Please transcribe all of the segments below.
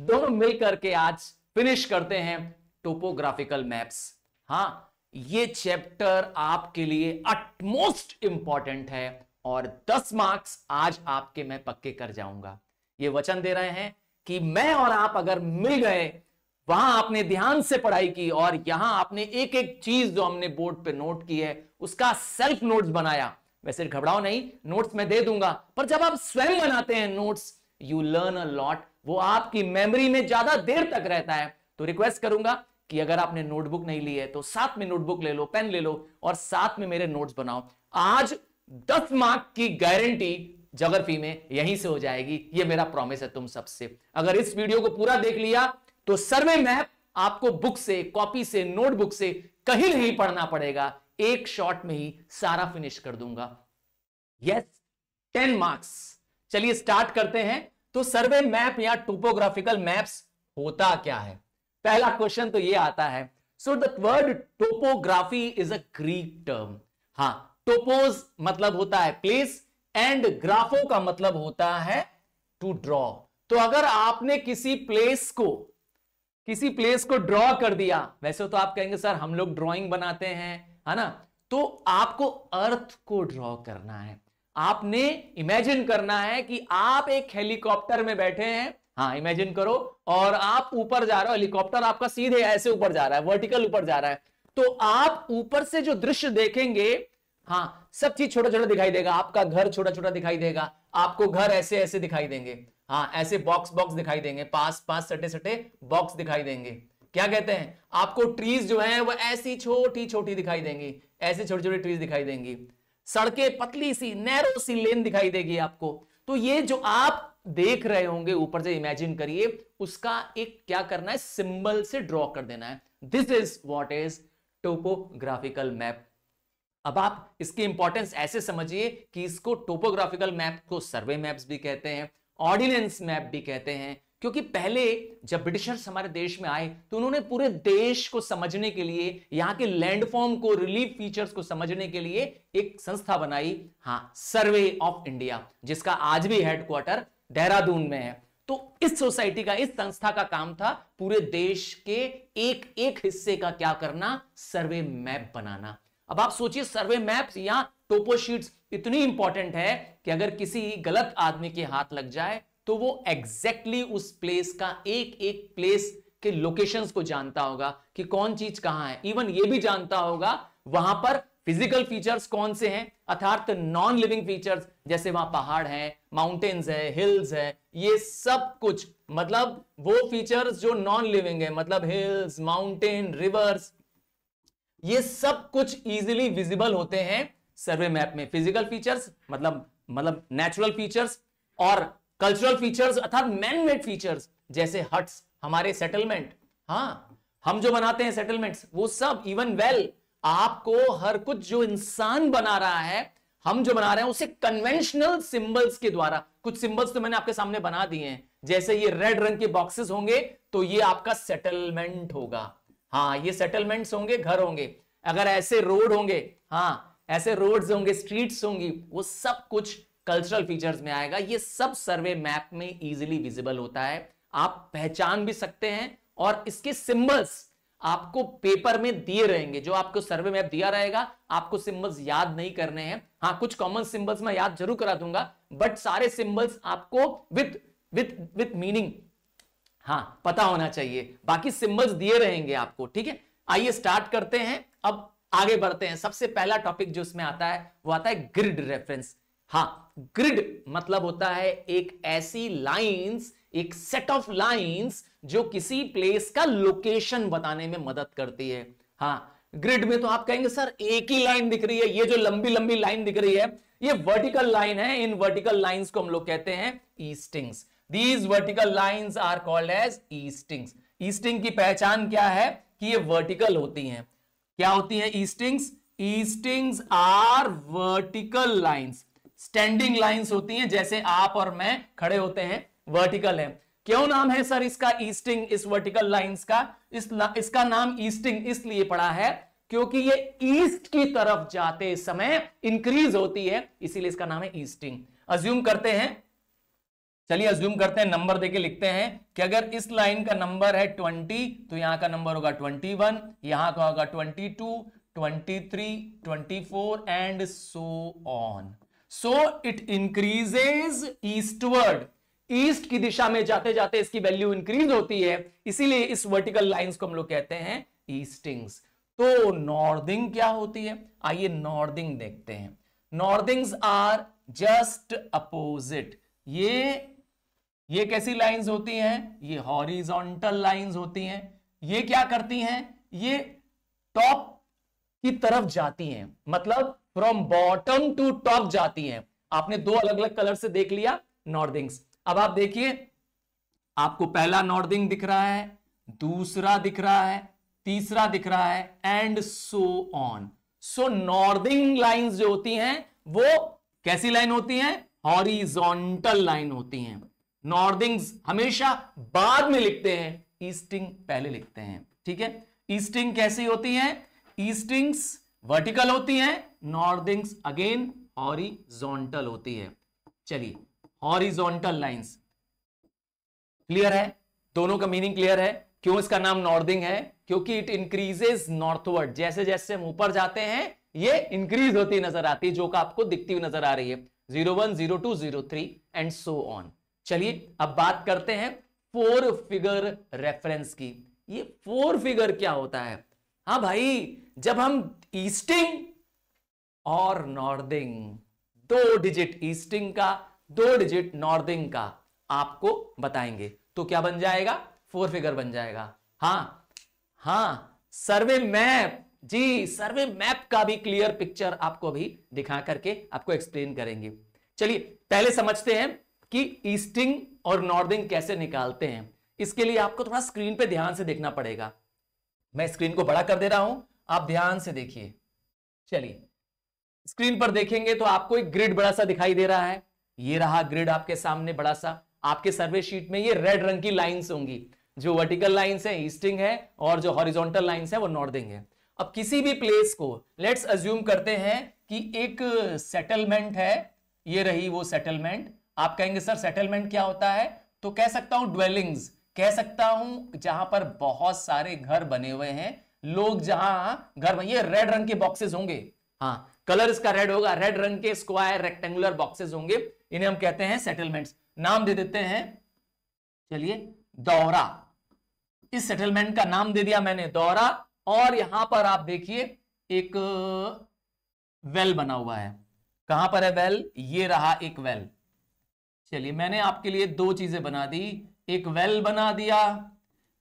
दोनों मिलकर के आज फिनिश करते हैं टोपोग्राफिकल मैप्स हां ये चैप्टर आपके लिए अटमोस्ट इंपॉर्टेंट है और दस मार्क्स आज आपके मैं पक्के कर जाऊंगा ये वचन दे रहे हैं कि मैं और आप अगर मिल गए वहां आपने ध्यान से पढ़ाई की और यहां आपने एक एक चीज जो हमने बोर्ड पे नोट की है उसका सेल्फ नोट्स बनाया वैसे घबराओ नहीं नोट्स मैं दे दूंगा पर जब आप स्वयं बनाते हैं notes you learn a lot वो आपकी मेमोरी में ज्यादा देर तक रहता है तो रिक्वेस्ट करूंगा कि अगर आपने नोटबुक नहीं ली है तो साथ में नोटबुक ले लो पेन ले लो और साथ में मेरे नोट्स बनाओ आज दस मार्क की गारंटी जगरफी में यहीं से हो जाएगी ये मेरा प्रॉमिस है तुम सबसे अगर इस वीडियो को पूरा देख लिया तो सर्वे मैप आपको बुक से कॉपी से नोटबुक से कहीं नहीं पढ़ना पड़ेगा एक शॉट में ही सारा फिनिश कर दूंगा यस टेन मार्क्स चलिए स्टार्ट करते हैं तो सर्वे मैप या टोपोग्राफिकल मैप्स होता क्या है पहला क्वेश्चन तो ये आता है so the word topography is a Greek term हाँ टोपोज मतलब होता है प्लेस एंड ग्राफो का मतलब होता है टू ड्रॉ तो अगर आपने किसी प्लेस को किसी प्लेस को ड्रॉ कर दिया वैसे तो आप कहेंगे सर हम लोग ड्रॉइंग बनाते हैं है ना तो आपको अर्थ को ड्रॉ करना है आपने इमेजिन करना है कि आप एक हेलीकॉप्टर में बैठे हैं हाँ इमेजिन करो और आप ऊपर जा रहे हो हेलीकॉप्टर आपका सीधे ऐसे ऊपर जा रहा है वर्टिकल ऊपर जा रहा है तो आप ऊपर से जो दृश्य देखेंगे हाँ सब चीज छोटा छोटा दिखाई देगा आपका घर छोटा छोटा दिखाई देगा आपको घर ऐसे ऐसे दिखाई देंगे हाँ ऐसे बॉक्स बॉक्स दिखाई देंगे पास पास सटे सटे बॉक्स दिखाई देंगे क्या कहते हैं आपको ट्रीज जो है वो ऐसी छोटी छोटी दिखाई देंगी ऐसी छोटी छोटी ट्रीज दिखाई देंगी सड़कें पतली सी नैरो सी लेन दिखाई देगी आपको तो ये जो आप देख रहे होंगे ऊपर से इमेजिन करिए उसका एक क्या करना है सिंबल से ड्रॉ कर देना है this is what is topographical map अब आप इसकी इंपॉर्टेंस ऐसे समझिए कि इसको टोपोग्राफिकल मैप को सर्वे मैप्स भी कहते हैं ऑर्डिनेंस मैप भी कहते हैं क्योंकि पहले जब ब्रिटिशर्स हमारे देश में आए तो उन्होंने पूरे देश को समझने के लिए यहाँ के लैंडफॉर्म को रिलीफ फीचर्स को समझने के लिए एक संस्था बनाई हाँ सर्वे ऑफ इंडिया जिसका आज भी हेडक्वार्टर देहरादून में है तो इस सोसाइटी का इस संस्था का काम था पूरे देश के एक एक हिस्से का क्या करना सर्वे मैप बनाना अब आप सोचिए सर्वे मैप यहां टोपोशीट्स इतनी इंपॉर्टेंट है कि अगर किसी गलत आदमी के हाथ लग जाए तो वो एग्जैक्टली exactly उस प्लेस का एक एक प्लेस के लोकेशंस को जानता होगा कि कौन चीज कहां है इवन ये भी जानता होगा वहां पर फिजिकल फीचर्स कौन से हैं अर्थात नॉन लिविंग फीचर्स जैसे वहां पहाड़ है माउंटेन्स है हिल्स है ये सब कुछ मतलब वो फीचर्स जो नॉन लिविंग है मतलब हिल्स माउंटेन रिवर्स ये सब कुछ इजिली विजिबल होते हैं सर्वे मैप में फिजिकल फीचर्स मतलब मतलब नेचुरल फीचर्स और कल्चरल फीचर्स अर्थात मैन मेड फीचर्स जैसे हट्स हमारे सेटलमेंट हाँ हम जो बनाते हैं सेटलमेंट्स वो सब इवन वेल well, आपको हर कुछ जो इंसान बना रहा है हम जो बना रहे हैं उसे कन्वेंशनल सिंबल्स के द्वारा कुछ सिंबल्स तो मैंने आपके सामने बना दिए हैं जैसे ये रेड रंग के बॉक्सेस होंगे तो ये आपका सेटलमेंट होगा हाँ ये सेटलमेंट्स होंगे घर होंगे अगर ऐसे रोड होंगे हाँ ऐसे रोड्स होंगे स्ट्रीट्स होंगी वो सब कुछ कल्चरल फीचर्स में आएगा ये सब सर्वे मैप में इजीली विजिबल होता है आप पहचान भी सकते हैं और इसके सिंबल्स आपको पेपर में दिए रहेंगे जो आपको सर्वे मैप दिया रहेगा आपको सिंबल्स याद नहीं करने हैं हाँ कुछ कॉमन सिंबल्स मैं याद जरूर करा दूंगा बट सारे सिंबल्स आपको विथ विथ विथ मीनिंग हाँ पता होना चाहिए बाकी सिंबल्स दिए रहेंगे आपको ठीक है आइए स्टार्ट करते हैं अब आगे बढ़ते हैं सबसे पहला टॉपिक जो इसमें आता है वो आता है ग्रिड रेफरेंस हाँ ग्रिड मतलब होता है एक ऐसी लाइंस एक सेट ऑफ लाइंस जो किसी प्लेस का लोकेशन बताने में मदद करती है हाँ ग्रिड में तो आप कहेंगे सर एक ही लाइन दिख रही है ये जो लंबी लंबी लाइन दिख रही है ये वर्टिकल लाइन है इन वर्टिकल लाइंस को हम लोग कहते हैं eastings these vertical lines are called as eastings easting की पहचान क्या है कि ये वर्टिकल होती हैं क्या होती है eastings eastings are vertical lines standing lines होती हैं जैसे आप और मैं खड़े होते हैं वर्टिकल है क्यों नाम है सर इसका ईस्टिंग e इस वर्टिकल लाइंस का इस इसका नाम ईस्टिंग e इसलिए पड़ा है क्योंकि ये ईस्ट की तरफ जाते समय इंक्रीज होती है इसीलिए इसका नाम है ईस्टिंग e अज्यूम करते हैं चलिए अज्यूम करते हैं नंबर देके लिखते हैं कि अगर इस लाइन का नंबर है ट्वेंटी तो यहां का नंबर होगा ट्वेंटी वन यहां का होगा twenty two twenty three twenty four and so on so it increases eastward east की दिशा में जाते जाते इसकी वैल्यू इंक्रीज होती है इसीलिए इस वर्टिकल लाइंस को हम लोग कहते हैं ईस्टिंग्स तो नॉर्दिंग क्या होती है आइए नॉर्दिंग देखते हैं नॉर्दिंग्स आर जस्ट अपोजिट ये ये कैसी लाइंस होती हैं ये हॉरिजॉन्टल लाइंस होती हैं ये क्या करती हैं ये टॉप की तरफ जाती हैं मतलब फ्रॉम बॉटम टू टॉप जाती हैं आपने दो अलग अलग कलर से देख लिया नॉर्दिंग्स अब आप देखिए आपको पहला नॉर्दिंग दिख रहा है दूसरा दिख रहा है तीसरा दिख रहा है and so on so northing lines जो होती हैं वो कैसी लाइन होती हैं हॉरिजॉन्टल लाइन होती हैं नॉर्दिंग्स हमेशा बाद में लिखते हैं ईस्टिंग पहले लिखते हैं ठीक है ईस्टिंग कैसी होती है ईस्टिंग्स वर्टिकल होती है नॉर्दिंग्स अगेन हॉरिजॉन्टल होती है चलिए हॉरिजॉन्टल लाइंस क्लियर है दोनों का मीनिंग क्लियर है क्यों इसका नाम नॉर्दिंग है क्योंकि इट इंक्रीजेज नॉर्थवर्ड जैसे जैसे हम ऊपर जाते हैं ये इंक्रीज होती नजर आती है जो का आपको दिखती हुई नजर आ रही है zero one zero two zero three and so on चलिए हम्म। अब बात करते हैं फोर फिगर रेफरेंस की ये फोर फिगर क्या होता है हाँ भाई जब हम ईस्टिंग और नॉर्दिंग दो डिजिट ईस्टिंग का दो डिजिट नॉर्दिंग का आपको बताएंगे तो क्या बन जाएगा फोर फिगर बन जाएगा हाँ हाँ सर्वे मैप जी सर्वे मैप का भी क्लियर पिक्चर आपको अभी दिखा करके आपको एक्सप्लेन करेंगे चलिए पहले समझते हैं कि ईस्टिंग और नॉर्दिंग कैसे निकालते हैं इसके लिए आपको थोड़ा स्क्रीन पे ध्यान से देखना पड़ेगा मैं स्क्रीन को बड़ा कर दे रहा हूं आप ध्यान से देखिए चलिए स्क्रीन पर देखेंगे तो आपको एक ग्रिड बड़ा सा दिखाई दे रहा है ये रहा ग्रिड आपके सामने बड़ा सा आपके सर्वे शीट में ये रेड रंग की लाइंस होंगी जो वर्टिकल लाइंस है ईस्टिंग है और जो हॉरिजॉन्टल लाइंस है वो नॉर्दिंग है अब किसी भी प्लेस को लेट्स अज्यूम करते हैं कि एक सेटलमेंट है ये रही वो सेटलमेंट आप कहेंगे सर सेटलमेंट क्या होता है तो कह सकता हूं ड्वेलिंग्स कह सकता हूं जहां पर बहुत सारे घर बने हुए हैं लोग जहां घर ये रेड रंग के बॉक्सेस होंगे हाँ कलर इसका रेड होगा रेड रंग के स्क्वायर रेक्टेंगुलर बॉक्सेस होंगे इन्हें हम कहते हैं सेटलमेंट नाम दे देते हैं चलिए दौरा इस सेटलमेंट का नाम दे दिया मैंने दौरा और यहां पर आप देखिए एक वेल बना हुआ है कहां पर है वेल ये रहा एक वेल चलिए मैंने आपके लिए दो चीजें बना दी एक वेल बना दिया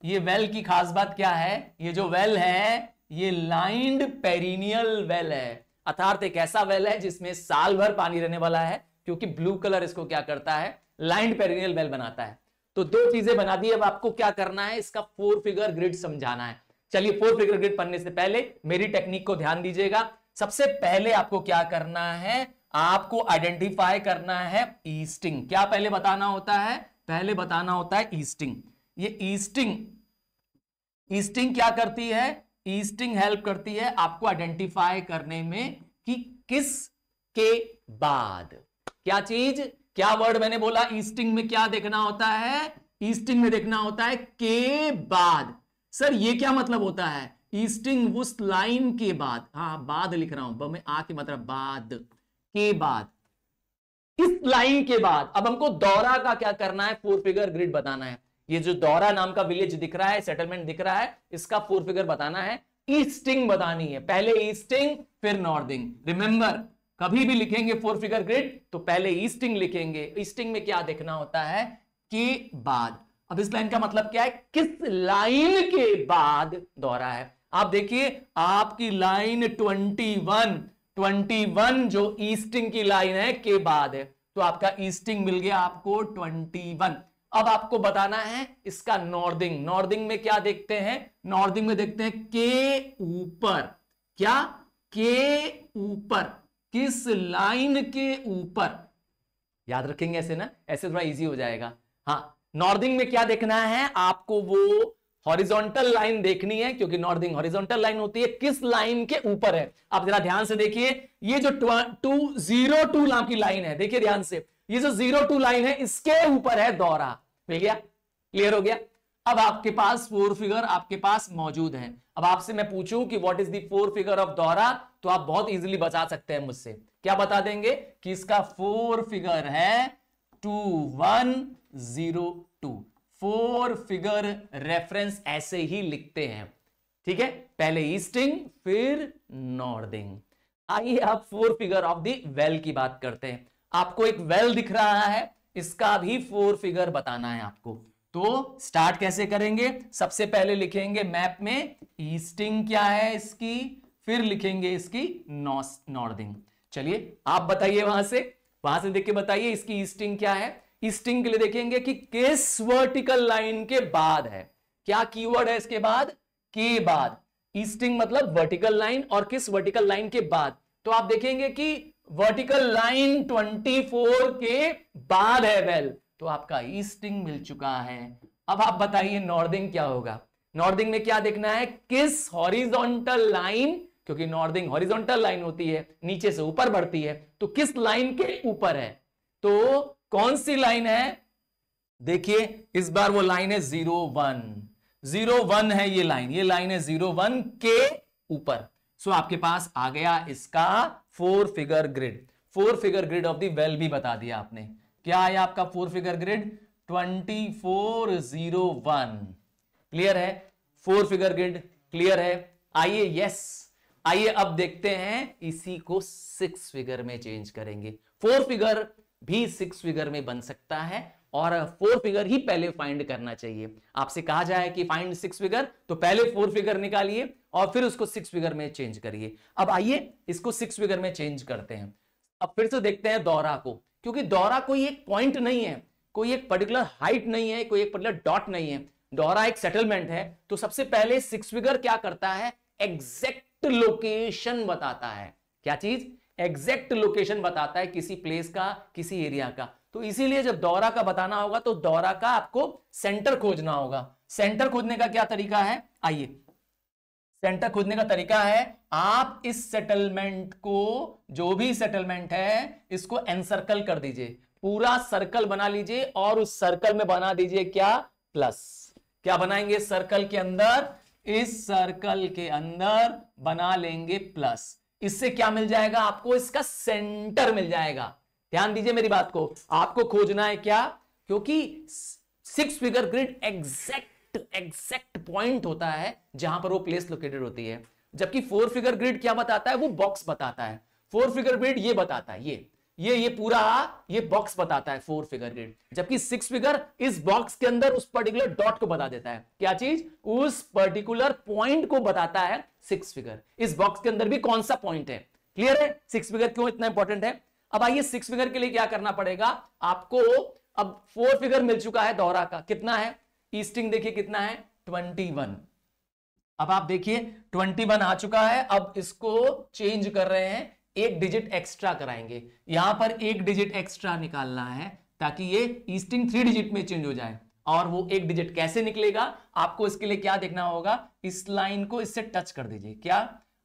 ये वेल की खास बात क्या है ये जो वेल है ये लाइंड पेरिनियल वेल है अर्थात एक ऐसा वेल है जिसमें साल भर पानी रहने वाला है क्योंकि ब्लू कलर इसको क्या करता है लाइंड पेरिनियल वेल बनाता है तो दो चीजें बना दी अब आपको क्या करना है इसका फोर फिगर ग्रिड समझाना है चलिए फोर फिगर ग्रिड पढ़ने से पहले मेरी टेक्निक को ध्यान दीजिएगा सबसे पहले आपको क्या करना है आपको आइडेंटिफाई करना है ईस्टिंग क्या पहले बताना होता है पहले बताना होता है ईस्टिंग ये ईस्टिंग ईस्टिंग क्या करती है ईस्टिंग हेल्प करती है आपको आइडेंटिफाई करने में कि किस के बाद क्या चीज क्या वर्ड मैंने बोला ईस्टिंग में क्या देखना होता है ईस्टिंग में देखना होता है के बाद सर ये क्या मतलब होता है ईस्टिंग उस लाइन के बाद हाँ बाद लिख रहा हूं मैं आ के मतलब बाद के बाद इस लाइन के बाद अब हमको दौरा का क्या करना है फोर फिगर ग्रिड बताना है ये जो दौरा नाम का विलेज दिख रहा है सेटलमेंट दिख रहा है इसका फोर फिगर बताना है ईस्टिंग बतानी है पहले ईस्टिंग फिर नॉर्थिंग रिमेंबर कभी भी लिखेंगे फोर फिगर ग्रिड तो पहले ईस्टिंग लिखेंगे ईस्टिंग में क्या देखना होता है के बाद अब इस लाइन का मतलब क्या है किस लाइन के बाद दौरा है आप देखिए आपकी line twenty one twenty one जो ईस्टिंग की लाइन है के बाद है तो आपका ईस्टिंग मिल गया आपको वन अब आपको बताना है इसका नॉर्दिंग नॉर्दिंग में क्या देखते हैं नॉर्दिंग में देखते हैं के ऊपर क्या के ऊपर किस लाइन के ऊपर याद रखेंगे ऐसे ना ऐसे थोड़ा इजी हो जाएगा हाँ नॉर्दिंग में क्या देखना है आपको वो हॉरिजॉन्टल लाइन देखनी है क्योंकि नॉर्थिंग हॉरिजॉन्टल लाइन होती है किस लाइन के ऊपर है आप जरा ध्यान से देखिए ये जो टू जीरो टू नाम की लाइन है देखिए ध्यान से ये जो जीरो टू लाइन है इसके ऊपर है दौरा मिल गया क्लियर हो गया अब आपके पास फोर फिगर आपके पास मौजूद है अब आपसे मैं पूछूं कि what is the four figure of दौरा तो आप बहुत इजीली बचा सकते हैं मुझसे क्या बता देंगे कि इसका फोर फिगर है two one zero two four figure reference ऐसे ही लिखते हैं ठीक है पहले ईस्टिंग फिर नॉर्दिंग आइए आप four figure of the well की बात करते हैं आपको एक वेल दिख रहा है इसका भी फोर फिगर बताना है आपको तो स्टार्ट कैसे करेंगे सबसे पहले लिखेंगे मैप में ईस्टिंग क्या है इसकी फिर लिखेंगे इसकी नॉर्दिंग चलिए आप बताइए वहां से वहां से देख के बताइए इसकी ईस्टिंग क्या है स्टिंग के लिए देखेंगे कि किस वर्टिकल लाइन के बाद है क्या कीवर्ड है इसके बाद के बाद ईस्टिंग मतलब वर्टिकल लाइन और किस वर्टिकल लाइन के बाद तो आप देखेंगे कि वर्टिकल लाइन 24 के बाद है वेल तो आपका ईस्टिंग मिल चुका है अब आप बताइए नॉर्दिंग क्या होगा नॉर्दिंग में क्या देखना है किस हॉरिजॉन्टल लाइन क्योंकि नॉर्दिंग हॉरिजॉन्टल लाइन होती है नीचे से ऊपर बढ़ती है तो किस लाइन के ऊपर है तो कौन सी लाइन है देखिए इस बार वो लाइन है जीरो वन जीरो वन है ये लाइन ये लाइन है जीरो वन के ऊपर सो so, आपके पास आ गया इसका four figure grid four figure grid of the well भी बता दिया आपने क्या है आपका four figure grid twenty four zero one clear है फोर फिगर ग्रिड क्लियर है आइए यस आइए अब देखते हैं इसी को सिक्स फिगर में चेंज करेंगे फोर फिगर भी सिक्स फिगर में बन सकता है और फोर फिगर ही पहले फाइंड करना चाहिए आपसे कहा जाए कि फाइंड सिक्स फिगर तो पहले फोर फिगर निकालिए और फिर उसको सिक्स फिगर में चेंज करिए अब आइए इसको सिक्स फिगर में चेंज करते हैं अब फिर से देखते हैं दौरा को क्योंकि दौरा कोई एक पॉइंट नहीं है कोई एक पर्टिकुलर हाइट नहीं है कोई एक पर्टिकुलर डॉट नहीं है दौरा एक सेटलमेंट है तो सबसे पहले सिक्स फिगर क्या करता है एग्जैक्ट लोकेशन बताता है क्या चीज एग्जैक्ट लोकेशन बताता है किसी प्लेस का किसी एरिया का तो इसीलिए जब दौरा का बताना होगा तो दौरा का आपको सेंटर खोजना होगा सेंटर खोजने का क्या तरीका है आइए सेंटर खोजने का तरीका है आप इस सेटलमेंट को जो भी सेटलमेंट है इसको एनसर्कल कर दीजिए पूरा सर्कल बना लीजिए और उस सर्कल में बना दीजिए क्या प्लस क्या बनाएंगे सर्कल के अंदर इस सर्कल के अंदर बना लेंगे प्लस इससे क्या मिल जाएगा आपको इसका सेंटर मिल जाएगा ध्यान दीजिए मेरी बात को आपको खोजना है क्या क्योंकि six figure grid exact exact point होता है जहां पर वो प्लेस लोकेटेड होती है जबकि फोर फिगर ग्रिड क्या बताता है वो बॉक्स बताता है फोर फिगर ग्रिड ये बताता है ये ये ये पूरा ये बॉक्स बताता है फोर फिगर ग्रिड जबकि सिक्स फिगर इस बॉक्स के अंदर उस पर्टिकुलर डॉट को बता देता है क्या चीज उस पर्टिकुलर पॉइंट को बताता है सिक्स फिगर इस बॉक्स के अंदर भी कौन सा पॉइंट है क्लियर है सिक्स फिगर क्यों इतना इंपॉर्टेंट है अब आइए सिक्स फिगर के लिए क्या करना पड़ेगा आपको अब फोर फिगर मिल चुका है दौरा का कितना है ईस्टिंग देखिए कितना है ट्वेंटी वन अब आप देखिए ट्वेंटी वन आ चुका है अब इसको चेंज कर रहे हैं एक डिजिट एक्स्ट्रा कराएंगे यहां पर एक डिजिट एक्स्ट्रा निकालना है ताकि ये ईस्टिंग थ्री डिजिट में चेंज हो जाए और वो एक डिजिट कैसे निकलेगा आपको इसके लिए क्या देखना होगा इस लाइन को इससे टच कर दीजिए क्या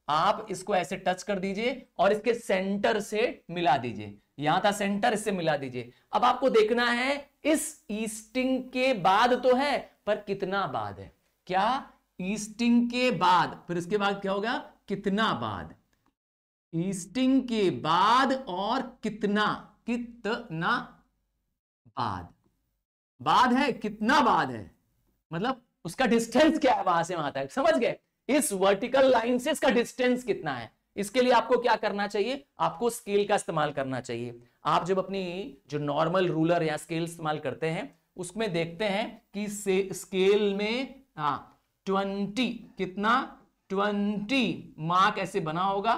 आप इसको ऐसे टच कर दीजिए और इसके सेंटर से मिला दीजिए यहां था सेंटर इससे मिला दीजिए अब आपको देखना है इस ईस्टिंग के बाद तो है पर कितना बाद है क्या ईस्टिंग के बाद फिर इसके बाद क्या होगा कितना बाद ईस्टिंग के बाद और कितना कितना बाद बाद है कितना बाद है मतलब उसका डिस्टेंस क्या है वहां से वहां तक समझ गए इस वर्टिकल लाइन से इसका डिस्टेंस कितना है इसके लिए आपको क्या करना चाहिए आपको स्केल का इस्तेमाल करना चाहिए आप जब अपनी जो नॉर्मल रूलर या स्केल इस्तेमाल करते हैं उसमें देखते हैं कि स्केल में हाँ ट्वेंटी कितना ट्वेंटी मार्क ऐसे बना होगा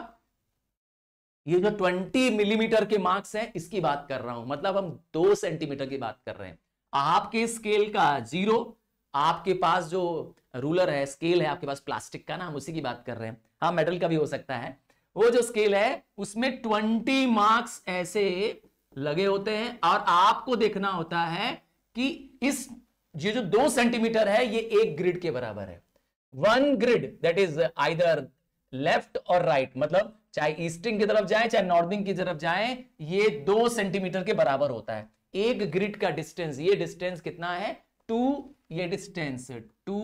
ये जो 20 मिलीमीटर के मार्क्स हैं इसकी बात कर रहा हूं मतलब हम दो सेंटीमीटर की बात कर रहे हैं आपके स्केल का जीरो आपके पास जो रूलर है स्केल है आपके पास प्लास्टिक का ना हम उसी की बात कर रहे हैं हाँ मेटल का भी हो सकता है वो जो स्केल है उसमें ट्वेंटी मार्क्स ऐसे लगे होते हैं और आपको देखना होता है कि इस ये जो दो सेंटीमीटर है ये एक ग्रिड के बराबर है one grid that is either left और राइट मतलब चाहे ईस्टिंग की तरफ जाए चाहे नॉर्थिंग की तरफ जाए ये दो सेंटीमीटर के बराबर होता है एक ग्रिड का डिस्टेंस ये डिस्टेंस कितना है टू ये डिस्टेंस टू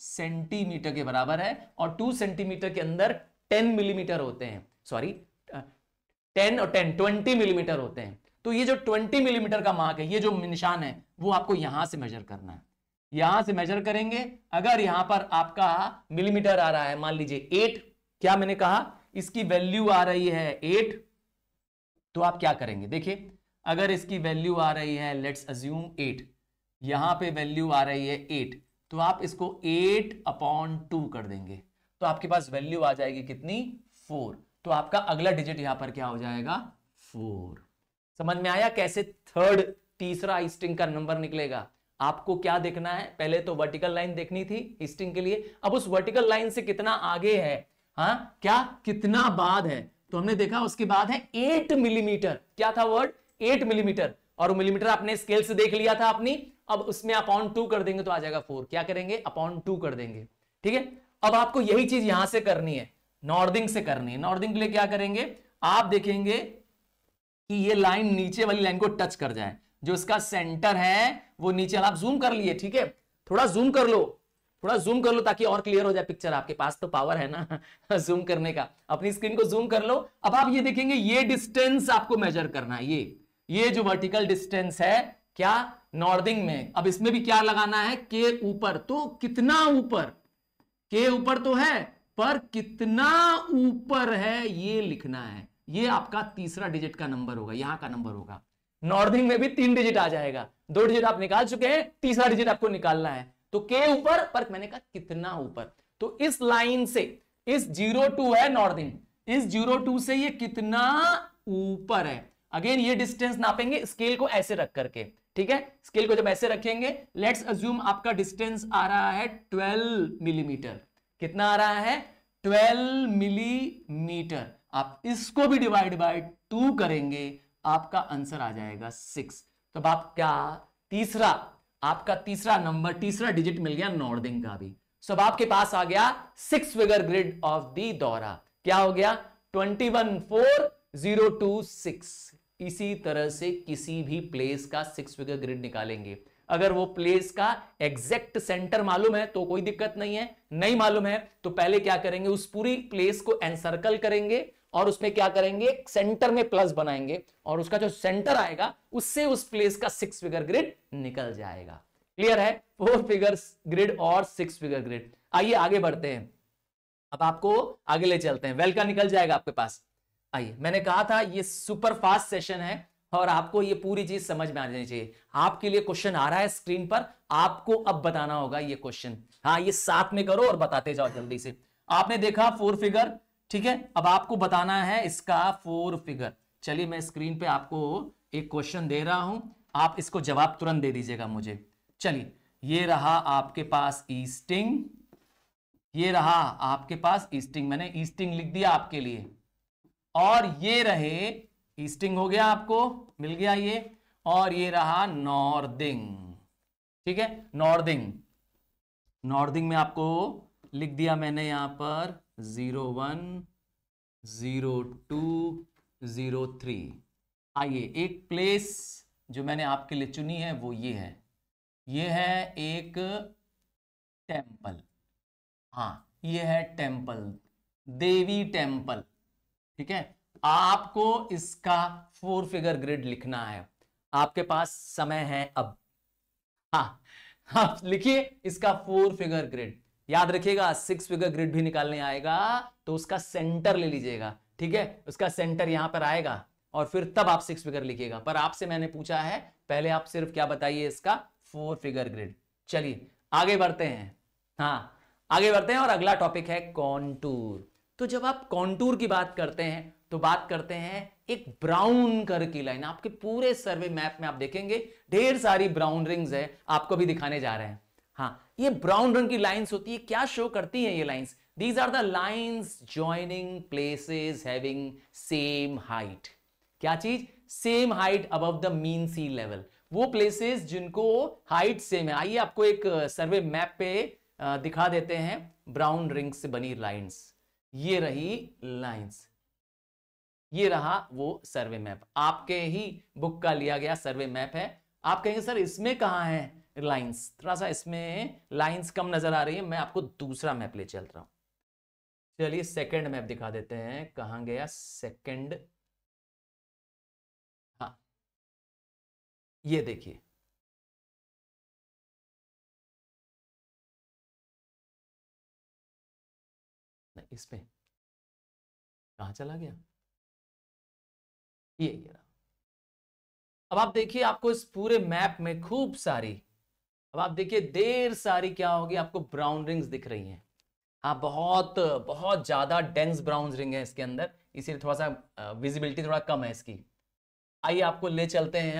सेंटीमीटर के बराबर है और टू सेंटीमीटर के अंदर टेन मिलीमीटर होते हैं सॉरी टेन और टेन ट्वेंटी मिलीमीटर होते हैं तो ये जो ट्वेंटी मिलीमीटर का मार्क है ये जो निशान है वो आपको यहां से मेजर करना है यहां से मेजर करेंगे अगर यहां पर आपका मिलीमीटर आ रहा है मान लीजिए एट क्या मैंने कहा इसकी वैल्यू आ रही है एट तो आप क्या करेंगे देखिए अगर इसकी वैल्यू आ रही है लेट्स अज्यूम एट यहां पे वैल्यू आ रही है एट तो आप इसको एट अपॉन टू कर देंगे तो आपके पास वैल्यू आ जाएगी कितनी फोर तो आपका अगला डिजिट यहां पर क्या हो जाएगा फोर समझ में आया कैसे थर्ड तीसरा स्ट्रिंग का नंबर निकलेगा आपको क्या देखना है पहले तो वर्टिकल लाइन देखनी थी स्ट्रिंग के लिए अब उस वर्टिकल लाइन से कितना आगे है हाँ क्या कितना बाद है तो हमने देखा उसके बाद है एट मिलीमीटर क्या था वर्ड एट मिलीमीटर और मिलीमीटर आपने स्केल से देख लिया था अपनी अब उसमें अपॉन टू कर देंगे तो आ जाएगा फोर क्या करेंगे अपॉन टू कर देंगे ठीक है अब आपको यही चीज यहां से करनी है नॉर्दिंग से करनी है नॉर्दिंग के लिए क्या करेंगे आप देखेंगे कि ये लाइन नीचे वाली लाइन को टच कर जाए जो इसका सेंटर है वो नीचे आप जूम कर लिए ठीक है थोड़ा जूम कर लो थोड़ा जूम कर लो ताकि और क्लियर हो जाए पिक्चर आपके पास तो पावर है ना जूम करने का अपनी स्क्रीन को जूम कर लो अब आप ये देखेंगे ये डिस्टेंस आपको मेजर करना है ये ये जो वर्टिकल डिस्टेंस है क्या नॉर्दिंग में अब इसमें भी क्या लगाना है के ऊपर तो कितना ऊपर के ऊपर तो है पर कितना ऊपर है ये लिखना है ये आपका तीसरा डिजिट का नंबर होगा यहां का नंबर होगा नॉर्दिंग में भी तीन डिजिट आ जाएगा दो डिजिट आप निकाल चुके हैं तीसरा डिजिट आपको निकालना है तो के ऊपर पर मैंने कहा कितना ऊपर तो इस लाइन से इस जीरो टू है नॉर्दिंग इस जीरो टू से ये कितना ऊपर है अगेन ये डिस्टेंस नापेंगे स्केल को ऐसे रख करके ठीक है स्केल को जब ऐसे रखेंगे लेट्स अज्यूम आपका डिस्टेंस आ रहा है 12 मिलीमीटर कितना आ रहा है 12 मिलीमीटर आप इसको भी डिवाइड बाय टू करेंगे आपका आंसर आ जाएगा सिक्स तो आप क्या तीसरा आपका तीसरा नंबर तीसरा डिजिट मिल गया नॉर्दिंग का भी सब आपके पास आ गया सिक्स फिगर ग्रिड ऑफ दौरा क्या हो गया twenty one four zero two six इसी तरह से किसी भी प्लेस का सिक्स फिगर ग्रिड निकालेंगे अगर वो प्लेस का एग्जैक्ट सेंटर मालूम है तो कोई दिक्कत नहीं है नहीं मालूम है तो पहले क्या करेंगे उस पूरी प्लेस को एनसर्कल करेंगे और उसमें क्या करेंगे सेंटर में प्लस बनाएंगे और उसका जो सेंटर आएगा उससे उस प्लेस का सिक्स फिगर ग्रिड निकल जाएगा क्लियर है फोर फिगर ग्रिड और सिक्स फिगर ग्रिड आइए आगे बढ़ते हैं अब आपको आगे ले चलते हैं वेल का निकल जाएगा आपके पास आइए मैंने कहा था ये सुपर फास्ट सेशन है और आपको ये पूरी चीज समझ में आ जानी चाहिए आपके लिए क्वेश्चन आ रहा है स्क्रीन पर आपको अब बताना होगा ये क्वेश्चन हाँ ये साथ में करो और बताते जाओ जल्दी से आपने देखा फोर फिगर ठीक है अब आपको बताना है इसका फोर फिगर चलिए मैं स्क्रीन पे आपको एक क्वेश्चन दे रहा हूं आप इसको जवाब तुरंत दे दीजिएगा मुझे चलिए ये रहा आपके पास ईस्टिंग ये रहा आपके पास ईस्टिंग मैंने ईस्टिंग लिख दिया आपके लिए और ये रहे ईस्टिंग हो गया आपको मिल गया ये और ये रहा नॉर्दिंग ठीक है नॉर्दिंग नॉर्दिंग में आपको लिख दिया मैंने यहाँ पर zero one zero two zero three आइए एक प्लेस जो मैंने आपके लिए चुनी है वो ये है ये है एक टेम्पल हाँ ये है टेम्पल देवी टेम्पल ठीक है आपको इसका फोर फिगर ग्रिड लिखना है आपके पास समय है अब हाँ आप हाँ, लिखिए इसका फोर फिगर ग्रिड याद रखिएगा सिक्स फिगर ग्रिड भी निकालने आएगा तो उसका सेंटर ले लीजिएगा ठीक है उसका सेंटर यहां पर आएगा और फिर तब आप सिक्स फिगर लिखिएगा पर आपसे मैंने पूछा है पहले आप सिर्फ क्या बताइए इसका फोर फिगर ग्रिड चलिए आगे बढ़ते हैं हाँ आगे बढ़ते हैं और अगला टॉपिक है कॉन्टूर तो जब आप कॉन्टूर की बात करते हैं तो बात करते हैं एक ब्राउन कर की लाइन आपके पूरे सर्वे मैप में आप देखेंगे ढेर सारी ब्राउन रिंग्स है आपको भी दिखाने जा रहे हैं हाँ ये ब्राउन रंग की लाइंस होती है क्या शो करती है ये lines these are the lines joining places having same height क्या चीज सेम हाइट अब द मीन सी लेवल वो प्लेसेस जिनको हाइट सेम है आइए आपको एक सर्वे मैप पे दिखा देते हैं ब्राउन रिंग्स से बनी लाइंस ये रही लाइंस ये रहा वो सर्वे मैप आपके ही बुक का लिया गया सर्वे मैप है आप कहेंगे सर इसमें कहा है लाइंस थोड़ा सा इसमें लाइंस कम नजर आ रही है मैं आपको दूसरा मैप ले चल रहा हूं चलिए सेकंड मैप दिखा देते हैं कहा गया सेकंड हाँ ये देखिए इस पे कहा चला गया ये ये रहा अब आप देखिए आपको इस पूरे मैप में खूब सारी अब आप देखिए देर सारी क्या होगी आपको ब्राउन रिंग्स दिख रही हैं हाँ बहुत बहुत ज़्यादा डेंस ब्राउन रिंग है इसके अंदर इसीलिए थोड़ा सा विजिबिलिटी थोड़ा कम है इसकी आइए आपको ले चलते हैं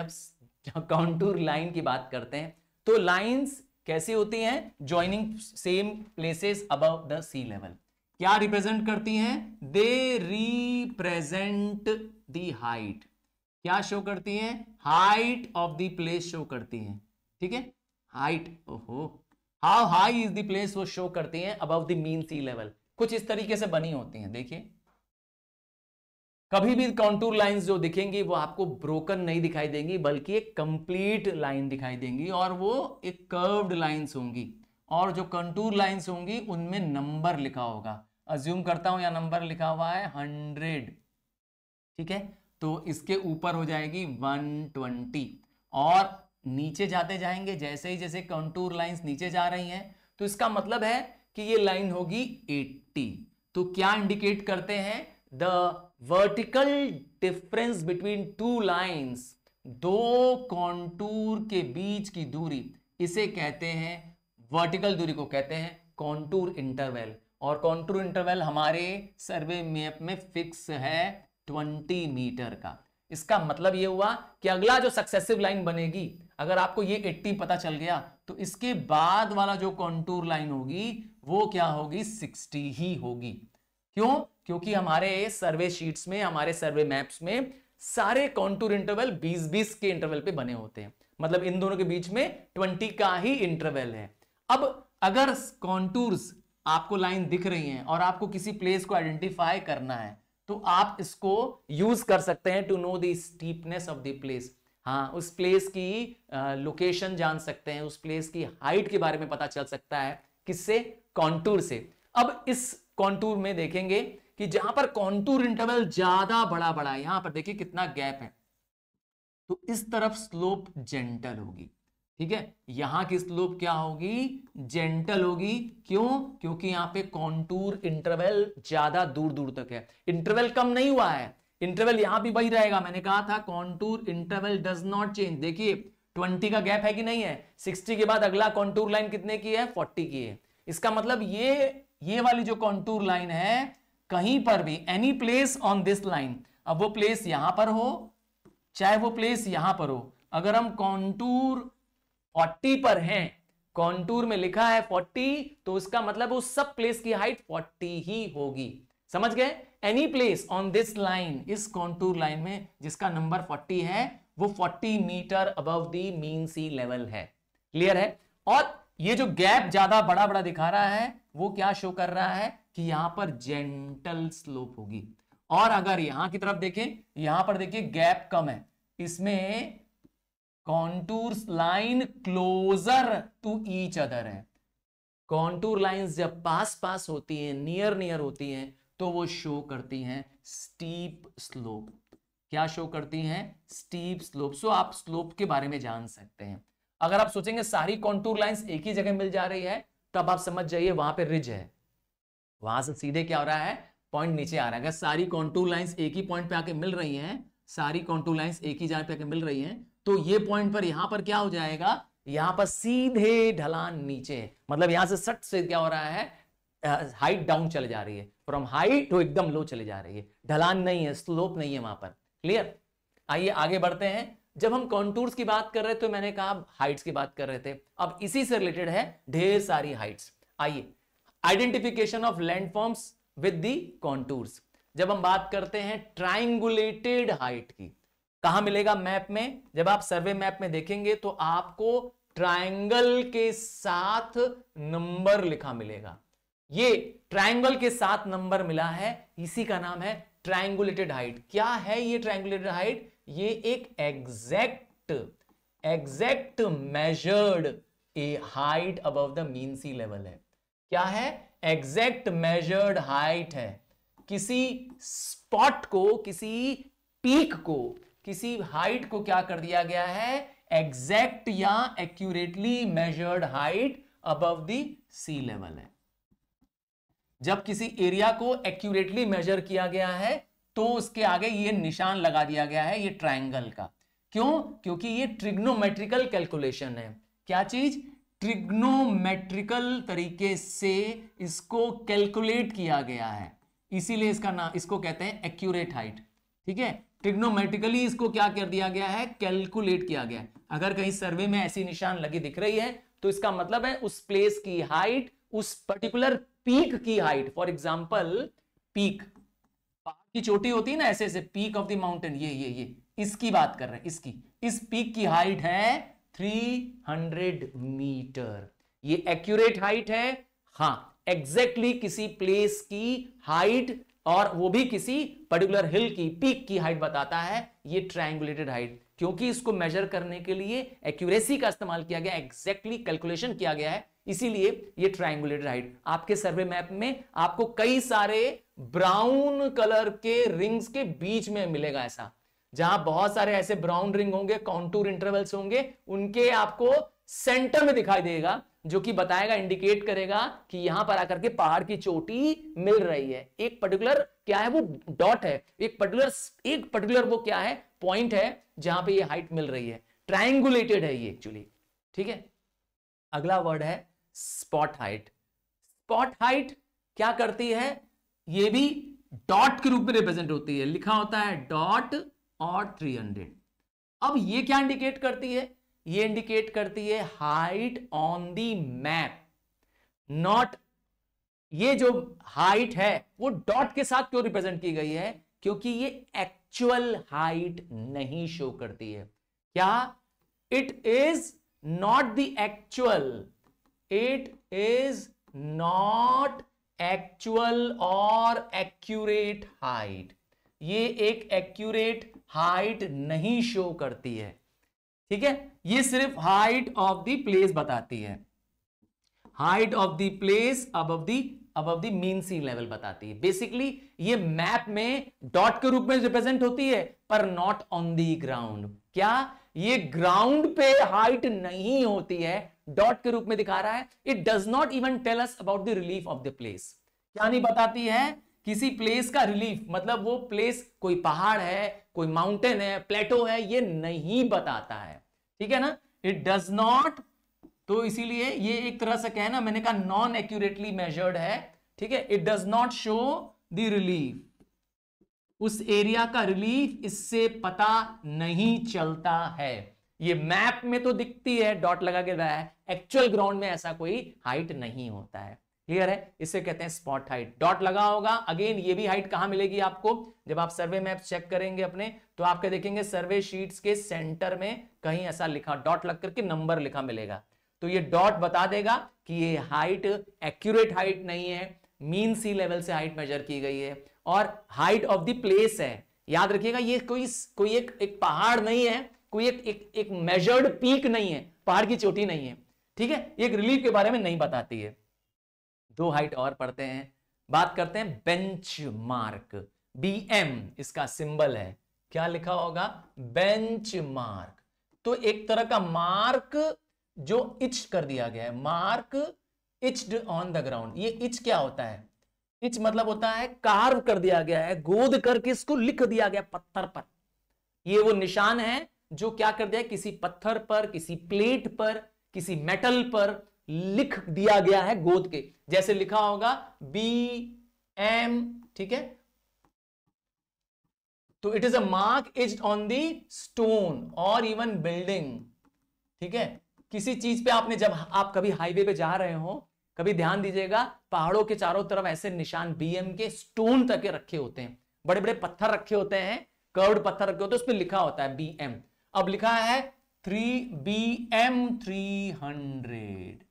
अब काउंटूर लाइन की बात करते हैं तो लाइंस कैसी होती हैं joining same places above the sea level क्या रिप्रेजेंट करती हैं दे रिप्रेजेंट दी हाइट क्या शो करती हैं height of the place show करती हैं ठीक है हाइट ओहो how high is the place वो शो करती हैं above the mean sea level कुछ इस तरीके से बनी होती हैं देखिए कभी भी कॉन्टूर लाइंस जो दिखेंगी वो आपको ब्रोकन नहीं दिखाई देंगी बल्कि एक कंप्लीट लाइन दिखाई देंगी और वो एक कर्व्ड लाइंस होंगी और जो कंटूर लाइंस होंगी उनमें नंबर लिखा होगा अज्यूम करता हूं या नंबर लिखा हुआ है हंड्रेड ठीक है तो इसके ऊपर हो जाएगी वन ट्वेंटी और नीचे जाते जाएंगे जैसे ही जैसे कंटूर लाइंस नीचे जा रही हैं तो इसका मतलब है कि ये लाइन होगी एट्टी तो क्या इंडिकेट करते हैं the vertical difference between two lines दो कॉन्टूर के बीच की दूरी इसे कहते हैं वर्टिकल दूरी को कहते हैं कॉन्टूर इंटरवेल और कॉन्ट्रो इंटरवल हमारे सर्वे मैप में फिक्स है 20 मीटर का इसका मतलब यह हुआ कि अगला जो सक्सेसिव लाइन बनेगी अगर आपको ये 80 पता चल गया तो इसके बाद वाला जो कॉन्टूर लाइन होगी वो क्या होगी 60 ही होगी क्यों क्योंकि हमारे सर्वे शीट्स में हमारे सर्वे मैप्स में सारे कॉन्टूर इंटरवल 20-20 के इंटरवल पे बने होते हैं मतलब इन दोनों के बीच में 20 का ही इंटरवल है अब अगर कॉन्टूर्स आपको लाइन दिख रही है और आपको किसी प्लेस को आइडेंटिफाई करना है तो आप इसको यूज कर सकते हैं to know the steepness of the place हाँ उस प्लेस की लोकेशन जान सकते हैं उस प्लेस की हाइट के बारे में पता चल सकता है किससे कॉन्टूर से अब इस कॉन्टूर में देखेंगे कि जहां पर कॉन्टूर इंटरवल ज्यादा बड़ा बड़ा है यहां पर देखिए कितना गैप है तो इस तरफ स्लोप जेंटल होगी ठीक है यहां की स्लोप क्या होगी जेंटल होगी क्यों क्योंकि यहां पे कॉन्टूर इंटरवल ज्यादा दूर दूर तक है इंटरवल कम नहीं हुआ है इंटरवल यहां भी वही रहेगा मैंने कहा था contour interval does not change देखिए 20 का गैप है कि नहीं है 60 के बाद अगला कॉन्टूर लाइन कितने की है 40 की है इसका मतलब ये ये वाली जो कॉन्टूर लाइन है कहीं पर भी any place on this line अब वो प्लेस यहां पर हो चाहे वो प्लेस यहां पर हो अगर हम कॉन्टूर फोर्टी पर है कॉन्टूर में लिखा है फोर्टी तो उसका मतलब उस सब प्लेस की हाइट फोर्टी ही होगी समझ गए any place on this line इस कॉन्टूर लाइन में जिसका नंबर फोर्टी है वो forty metre above the mean sea level है क्लियर है और ये जो गैप ज्यादा बड़ा बड़ा दिखा रहा है वो क्या शो कर रहा है कि यहां पर जेंटल स्लोप होगी और अगर यहां की तरफ देखें यहां पर देखिए गैप कम है इसमें contour line closer to each other है कॉन्टूर लाइन जब पास पास होती हैं नियर नियर होती हैं तो वो शो करती हैं स्टीप स्लोप क्या शो करती हैं स्टीप स्लोप सो आप स्लोप के बारे में जान सकते हैं अगर आप सोचेंगे सारी कॉन्टूर लाइन एक ही जगह मिल जा रही है तब आप समझ जाइए वहां पर रिज है वहां से सीधे क्या हो रहा है पॉइंट नीचे आ रहा है अगर सारी कॉन्टूर लाइन एक ही पॉइंट पे आके मिल रही हैं सारी कॉन्टूर लाइन्स एक ही जगह पे आके मिल रही हैं तो ये पॉइंट पर यहां पर क्या हो जाएगा यहां पर सीधे ढलान नीचे मतलब यहां से सट से क्या हो रहा है हाइट डाउन चले जा रही है फ्रॉम हाइट टू एकदम लो चले जा रही है ढलान नहीं है स्लोप नहीं है वहां पर क्लियर आइए आगे बढ़ते हैं जब हम कॉन्टूर्स की बात कर रहे थे तो मैंने कहा हाइट्स की बात कर रहे थे अब इसी से रिलेटेड है ढेर सारी हाइट्स आइए identification of landforms with the contours जब हम बात करते हैं ट्राइंगुलेटेड हाइट की कहा मिलेगा मैप में जब आप सर्वे मैप में देखेंगे तो आपको ट्रायंगल के साथ नंबर लिखा मिलेगा ये ट्रायंगल के साथ नंबर मिला है इसी का नाम है ट्रायंगुलेटेड हाइट क्या है ये ट्रायंगुलेटेड हाइट ये एक exact exact measured a height above the mean sea level है क्या है एग्जैक्ट मेजर्ड हाइट है किसी स्पॉट को किसी पीक को किसी हाइट को क्या कर दिया गया है एग्जैक्ट या accurately measured height above the sea level है जब किसी एरिया को एक्यूरेटली मेजर किया गया है तो उसके आगे ये निशान लगा दिया गया है ये ट्रायंगल का क्यों क्योंकि ये ट्रिग्नोमेट्रिकल कैलकुलेशन है क्या चीज ट्रिग्नोमेट्रिकल तरीके से इसको कैलकुलेट किया गया है इसीलिए इसका नाम इसको कहते हैं एक्यूरेट हाइट ठीक है ट्रिग्नोमेट्रिकली इसको क्या कर दिया गया है कैलकुलेट किया गया है अगर कहीं सर्वे में ऐसी निशान लगी दिख रही है तो इसका मतलब है उस प्लेस की हाइट उस पर्टिकुलर पीक की हाइट फॉर एग्जाम्पल पीक की चोटी होती है ना ऐसे ऐसे पीक ऑफ द माउंटेन ये ये ये इसकी बात कर रहे हैं इसकी इस पीक की हाइट है 300 मीटर ये एक्यूरेट हाइट है हाँ एग्जैक्टली exactly किसी प्लेस की हाइट और वो भी किसी पर्टिकुलर हिल की पीक की हाइट बताता है ये ट्रायंगुलेटेड हाइट क्योंकि इसको मेजर करने के लिए एक्यूरेसी का इस्तेमाल किया गया एग्जैक्टली exactly कैलकुलेशन किया गया है इसीलिए ये ट्रायंगुलेटेड हाइट आपके सर्वे मैप में आपको कई सारे ब्राउन कलर के रिंग्स के बीच में मिलेगा ऐसा जहां बहुत सारे ऐसे ब्राउन रिंग होंगे कॉन्टूर इंटरवल्स होंगे उनके आपको सेंटर में दिखाई देगा जो कि बताएगा इंडिकेट करेगा कि यहां पर आकर के पहाड़ की चोटी मिल रही है एक पर्टिकुलर क्या है वो डॉट है एक पर्टिकुलर एक पर्टिकुलर वो क्या है पॉइंट है जहां पे ये हाइट मिल रही है ट्राइंगुलेटेड है ये एक्चुअली ठीक है अगला वर्ड है स्पॉट हाइट स्पॉट हाइट क्या करती है ये भी डॉट के रूप में रिप्रेजेंट होती है लिखा होता है डॉट और थ्री अब ये क्या इंडिकेट करती है ये इंडिकेट करती है height on the map not ये जो हाइट है वो डॉट के साथ क्यों रिप्रेजेंट की गई है क्योंकि ये एक्चुअल हाइट नहीं शो करती है क्या it is not the actual it is not actual और एक्यूरेट हाइट ये एक एक्यूरेट हाइट नहीं शो करती है ठीक है ये सिर्फ हाइट ऑफ द प्लेस बताती है हाइट ऑफ द प्लेस अब दी अब दी मीन सी लेवल बताती है बेसिकली ये मैप में डॉट के रूप में रिप्रेजेंट होती है पर नॉट ऑन दी ग्राउंड क्या ये ग्राउंड पे हाइट नहीं होती है डॉट के रूप में दिखा रहा है it does not even tell us about the relief of the place क्या नहीं बताती है किसी प्लेस का रिलीफ मतलब वो प्लेस कोई पहाड़ है कोई माउंटेन है प्लेटो है ये नहीं बताता है ठीक है ना इट डज नॉट तो इसीलिए ये एक तरह से कहे ना मैंने कहा नॉन एक्यूरेटली मेजर्ड है ठीक है it does not show the relief उस एरिया का रिलीफ इससे पता नहीं चलता है ये मैप में तो दिखती है डॉट लगा के रहा है एक्चुअल ग्राउंड में ऐसा कोई हाइट नहीं होता है क्लियर है इसे कहते हैं स्पॉट हाइट डॉट लगा होगा अगेन ये भी हाइट कहां मिलेगी आपको जब आप सर्वे मैप चेक करेंगे अपने तो आपके देखेंगे सर्वे शीट्स के सेंटर में कहीं ऐसा लिखा डॉट लग करके नंबर लिखा मिलेगा तो ये डॉट बता देगा कि ये हाइट एक्यूरेट हाइट नहीं है मीन सी लेवल से हाइट मेजर की गई है और हाइट ऑफ द प्लेस है याद रखिएगा ये कोई कोई एक, एक पहाड़ नहीं है कोई एक एक, एक मेजर्ड पीक नहीं है पहाड़ की चोटी नहीं है ठीक है ये एक रिलीफ के बारे में नहीं बताती है दो हाइट और पढ़ते हैं बात करते हैं बेंच मार्क बी एम इसका सिंबल है क्या लिखा होगा बेंच मार्क तो एक तरह का मार्क जो इच कर दिया गया है mark etched on the ground ये इच क्या होता है इच मतलब होता है कार्व कर दिया गया है गोद करके इसको लिख दिया गया पत्थर पर ये वो निशान है जो क्या कर दिया किसी पत्थर पर किसी प्लेट पर किसी मेटल पर लिख दिया गया है गोद के जैसे लिखा होगा बी एम ठीक है तो it is a mark is on the stone और इवन बिल्डिंग ठीक है किसी चीज पे आपने जब आप कभी हाईवे पे जा रहे हो कभी ध्यान दीजिएगा पहाड़ों के चारों तरफ ऐसे निशान बीएम के स्टोन तक रखे होते हैं बड़े बड़े पत्थर रखे होते हैं कर्ड पत्थर रखे होते हैं उसमें लिखा होता है बीएम अब लिखा है three B M three hundred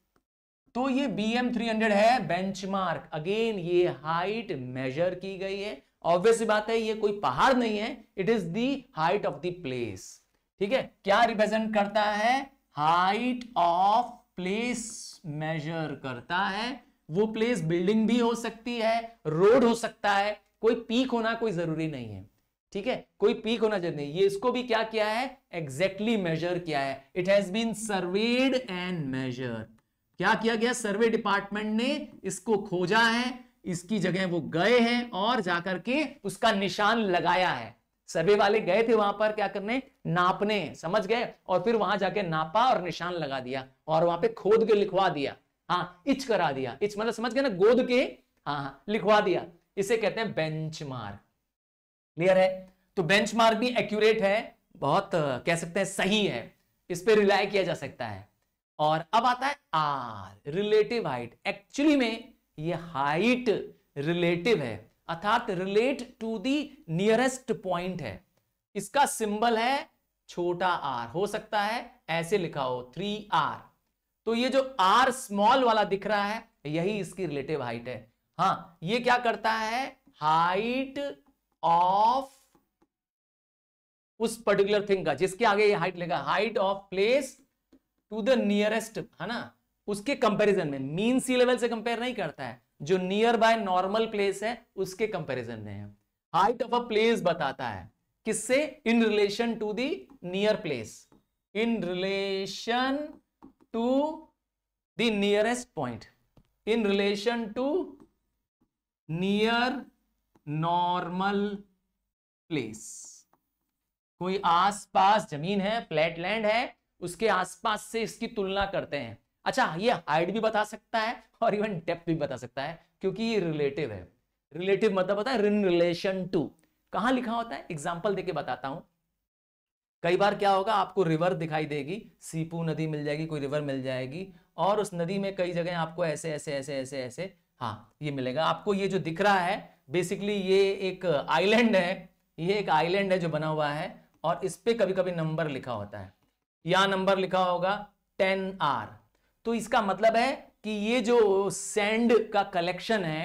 तो ये बी एम थ्री हंड्रेड है बेंचमार्क अगेन ये हाइट मेजर की गई है ऑब्वियस बात है ये कोई पहाड़ नहीं है it is the height of the place ठीक है क्या रिप्रेजेंट करता है हाइट ऑफ प्लेस मेजर करता है वो प्लेस बिल्डिंग भी हो सकती है रोड हो सकता है कोई पीक होना कोई जरूरी नहीं है ठीक है कोई पीक होना जरूरी नहीं ये इसको भी क्या किया है एग्जैक्टली exactly मेजर किया है it has been surveyed and measure क्या किया गया सर्वे डिपार्टमेंट ने इसको खोजा है इसकी जगह वो गए हैं और जाकर के उसका निशान लगाया है सर्वे वाले गए थे वहां पर क्या करने नापने समझ गए और फिर वहां जाके नापा और निशान लगा दिया और वहां पे खोद के लिखवा दिया हाँ इच करा दिया इच मतलब समझ गए ना गोद के हाँ, हाँ लिखवा दिया इसे कहते हैं बेंचमार्क क्लियर है तो बेंचमार्क भी एक्यूरेट है बहुत कह सकते हैं सही है इस पर रिलाय किया जा सकता है और अब आता है आर रिलेटिव हाइट एक्चुअली में ये हाइट रिलेटिव है अर्थात relate to the nearest point है इसका सिंबल है छोटा आर हो सकता है ऐसे लिखा हो थ्री आर तो ये जो आर स्मॉल वाला दिख रहा है यही इसकी रिलेटिव हाइट है हाँ ये क्या करता है हाइट ऑफ उस पर्टिकुलर थिंग का जिसके आगे ये हाइट लेगा height of place to the nearest है ना उसके कंपैरिजन में मीन सी लेवल से कंपेयर नहीं करता है जो नियर बाय नॉर्मल प्लेस है उसके कंपैरिजन में हाइट ऑफ अ प्लेस बताता है किससे in relation to the near place in relation to the nearest point in relation to near normal place कोई आसपास जमीन है फ्लैट लैंड है उसके आसपास से इसकी तुलना करते हैं अच्छा ये हाइट भी बता सकता है और इवन डेप्थ भी बता सकता है क्योंकि ये रिलेटिव है रिलेटिव मतलब होता है इन रिलेशन टू कहा लिखा होता है एग्जाम्पल देके बताता हूं कई बार क्या होगा आपको रिवर दिखाई देगी सीपू नदी मिल जाएगी कोई रिवर मिल जाएगी और उस नदी में कई जगह आपको ऐसे ऐसे ऐसे ऐसे ऐसे हाँ ये मिलेगा आपको ये जो दिख रहा है बेसिकली ये एक आइलैंड है ये एक आइलैंड है जो बना हुआ है और इस पे कभी कभी नंबर लिखा होता है या नंबर लिखा होगा टेन आर तो इसका मतलब है कि ये जो सैंड का कलेक्शन है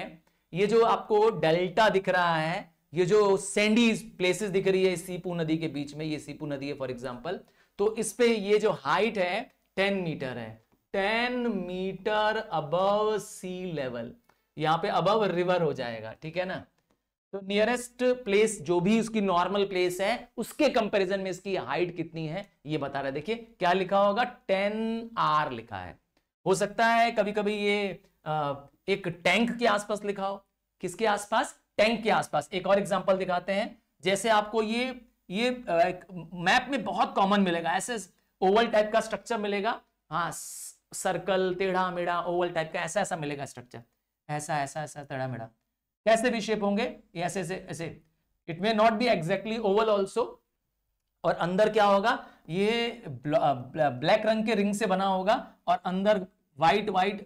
ये जो आपको डेल्टा दिख रहा है ये जो सैंडी प्लेसेस दिख रही है सीपू नदी के बीच में ये सीपू नदी है फॉर एग्जाम्पल तो इस पे ये जो हाइट है टेन मीटर है ten metre above sea level यहां पे अबव रिवर हो जाएगा ठीक है ना तो नियरेस्ट प्लेस जो भी उसकी नॉर्मल प्लेस है उसके कंपैरिजन में इसकी हाइट कितनी है ये बता रहा है देखिए क्या लिखा होगा टेन आर लिखा है हो सकता है कभी कभी ये आ, एक टैंक के आसपास लिखा हो किसके आसपास टैंक के आसपास एक और एग्जांपल दिखाते हैं जैसे आपको ये ये मैप में बहुत कॉमन मिलेगा ऐसे ओवल टाइप का स्ट्रक्चर मिलेगा हाँ सर्कल टेढ़ा मेढ़ा ओवल टाइप का ऐसा ऐसा मिलेगा स्ट्रक्चर ऐसा ऐसा ऐसा टेढ़ा मेढ़ा कैसे भी शेप होंगे ऐसे ऐसे ऐसे it may not be exactly oval also और अंदर क्या होगा ये ब्लैक uh, uh, रंग के रिंग से बना होगा और अंदर white white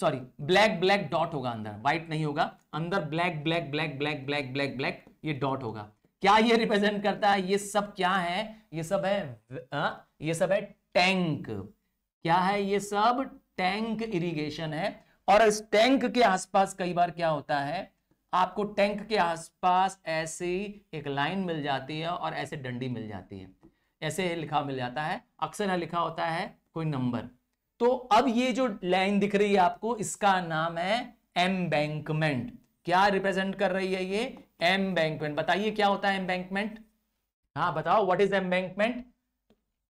sorry black black dot होगा अंदर व्हाइट नहीं होगा अंदर black black black black black black black ये डॉट होगा क्या ये रिप्रेजेंट करता है ये सब क्या है ये सब है आ, uh, ये सब है टैंक क्या है ये सब टैंक इरिगेशन है और इस टैंक के आसपास कई बार क्या होता है आपको टैंक के आसपास ऐसी एक लाइन मिल जाती है और ऐसे डंडी मिल जाती है ऐसे लिखा मिल जाता है अक्सर लिखा होता है कोई नंबर तो अब ये जो लाइन दिख रही है आपको इसका नाम है एम्बैंकमेंट क्या रिप्रेजेंट कर रही है ये एम्बैंकमेंट बताइए क्या होता है एम्बैंकमेंट हाँ बताओ व्हाट इज एम्बैंकमेंट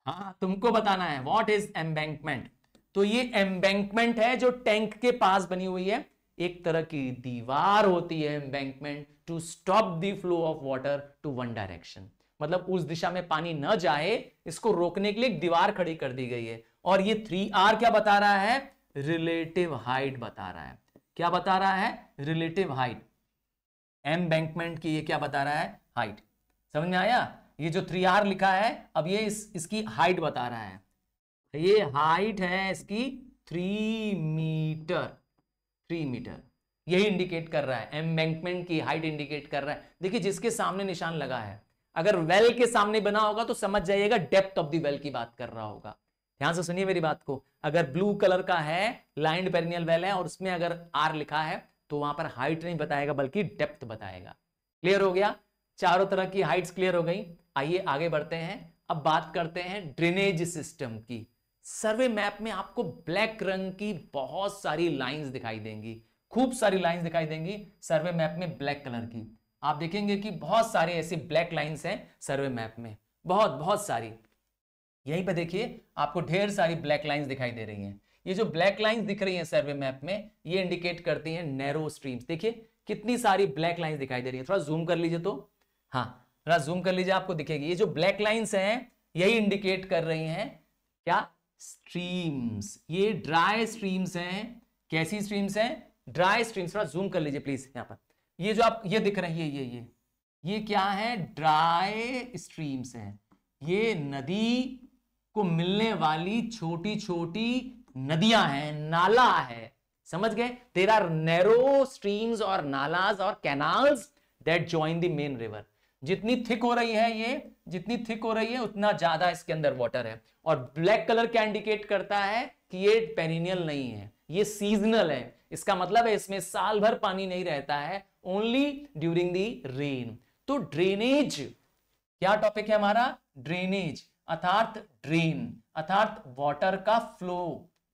हाँ तुमको बताना है व्हाट इज एम्बैंकमेंट तो ये एम्बैंकमेंट है जो टैंक के पास बनी हुई है एक तरह की दीवार होती है embankment to stop the flow of water to one direction मतलब उस दिशा में पानी न जाए इसको रोकने के लिए एक दीवार खड़ी कर दी गई है और ये थ्री आर क्या बता रहा है रिलेटिव हाइट बता रहा है क्या बता रहा है रिलेटिव हाइट एम्बैंकमेंट की ये क्या बता रहा है हाइट समझ में आया ये जो थ्री आर लिखा है अब ये इस, इसकी हाइट बता रहा है ये हाइट है इसकी थ्री मीटर थ्री मीटर यही इंडिकेट कर रहा है एम्बैंकमेंट की हाइट इंडिकेट कर रहा है देखिए जिसके सामने निशान लगा है अगर वेल के सामने बना होगा तो समझ जाइएगा डेप्थ ऑफ दी वेल की बात कर रहा होगा ध्यान से सुनिए मेरी बात को अगर ब्लू कलर का है लाइंड पेरिनियल वेल है और उसमें अगर आर लिखा है तो वहां पर हाइट नहीं बताएगा बल्कि डेप्थ बताएगा क्लियर हो गया चारों तरह की हाइट्स क्लियर हो गई आइए आगे बढ़ते हैं अब बात करते हैं ड्रेनेज सिस्टम की सर्वे मैप में आपको ब्लैक रंग की बहुत सारी लाइंस दिखाई देंगी खूब सारी लाइंस दिखाई देंगी सर्वे मैप में ब्लैक कलर की आप देखेंगे कि बहुत सारे ऐसे ब्लैक लाइंस हैं सर्वे मैप में बहुत बहुत सारी यहीं पर देखिए आपको ढेर सारी ब्लैक लाइंस दिखाई दे रही हैं ये जो ब्लैक लाइंस दिख रही हैं सर्वे मैप में ये इंडिकेट करती हैं नैरो स्ट्रीम्स देखिए कितनी सारी ब्लैक लाइंस दिखाई दे रही है थोड़ा जूम कर लीजिए तो हाँ थोड़ा जूम कर लीजिए आपको दिखेगी ये जो ब्लैक लाइन्स हैं यही इंडिकेट कर रही हैं क्या स्ट्रीम्स ये ड्राई स्ट्रीम्स हैं कैसी स्ट्रीम्स हैं ड्राई स्ट्रीम्स थोड़ा जूम कर लीजिए प्लीज यहाँ पर ये जो आप ये दिख रही है ये ये ये क्या है ड्राई स्ट्रीम्स हैं ये नदी को मिलने वाली छोटी छोटी नदियां हैं नाला है समझ गए देर आर नैरो स्ट्रीम्स और नालाज और canals that join the main river जितनी थिक हो रही है ये जितनी थिक हो रही है उतना ज्यादा इसके अंदर वाटर है और ब्लैक कलर क्या इंडिकेट करता है कि ये पेरिनियल नहीं है ये सीजनल है इसका मतलब है इसमें साल भर पानी नहीं रहता है ओनली ड्यूरिंग दी रेन तो ड्रेनेज क्या टॉपिक है हमारा ड्रेनेज अर्थात ड्रेन अर्थात वाटर का फ्लो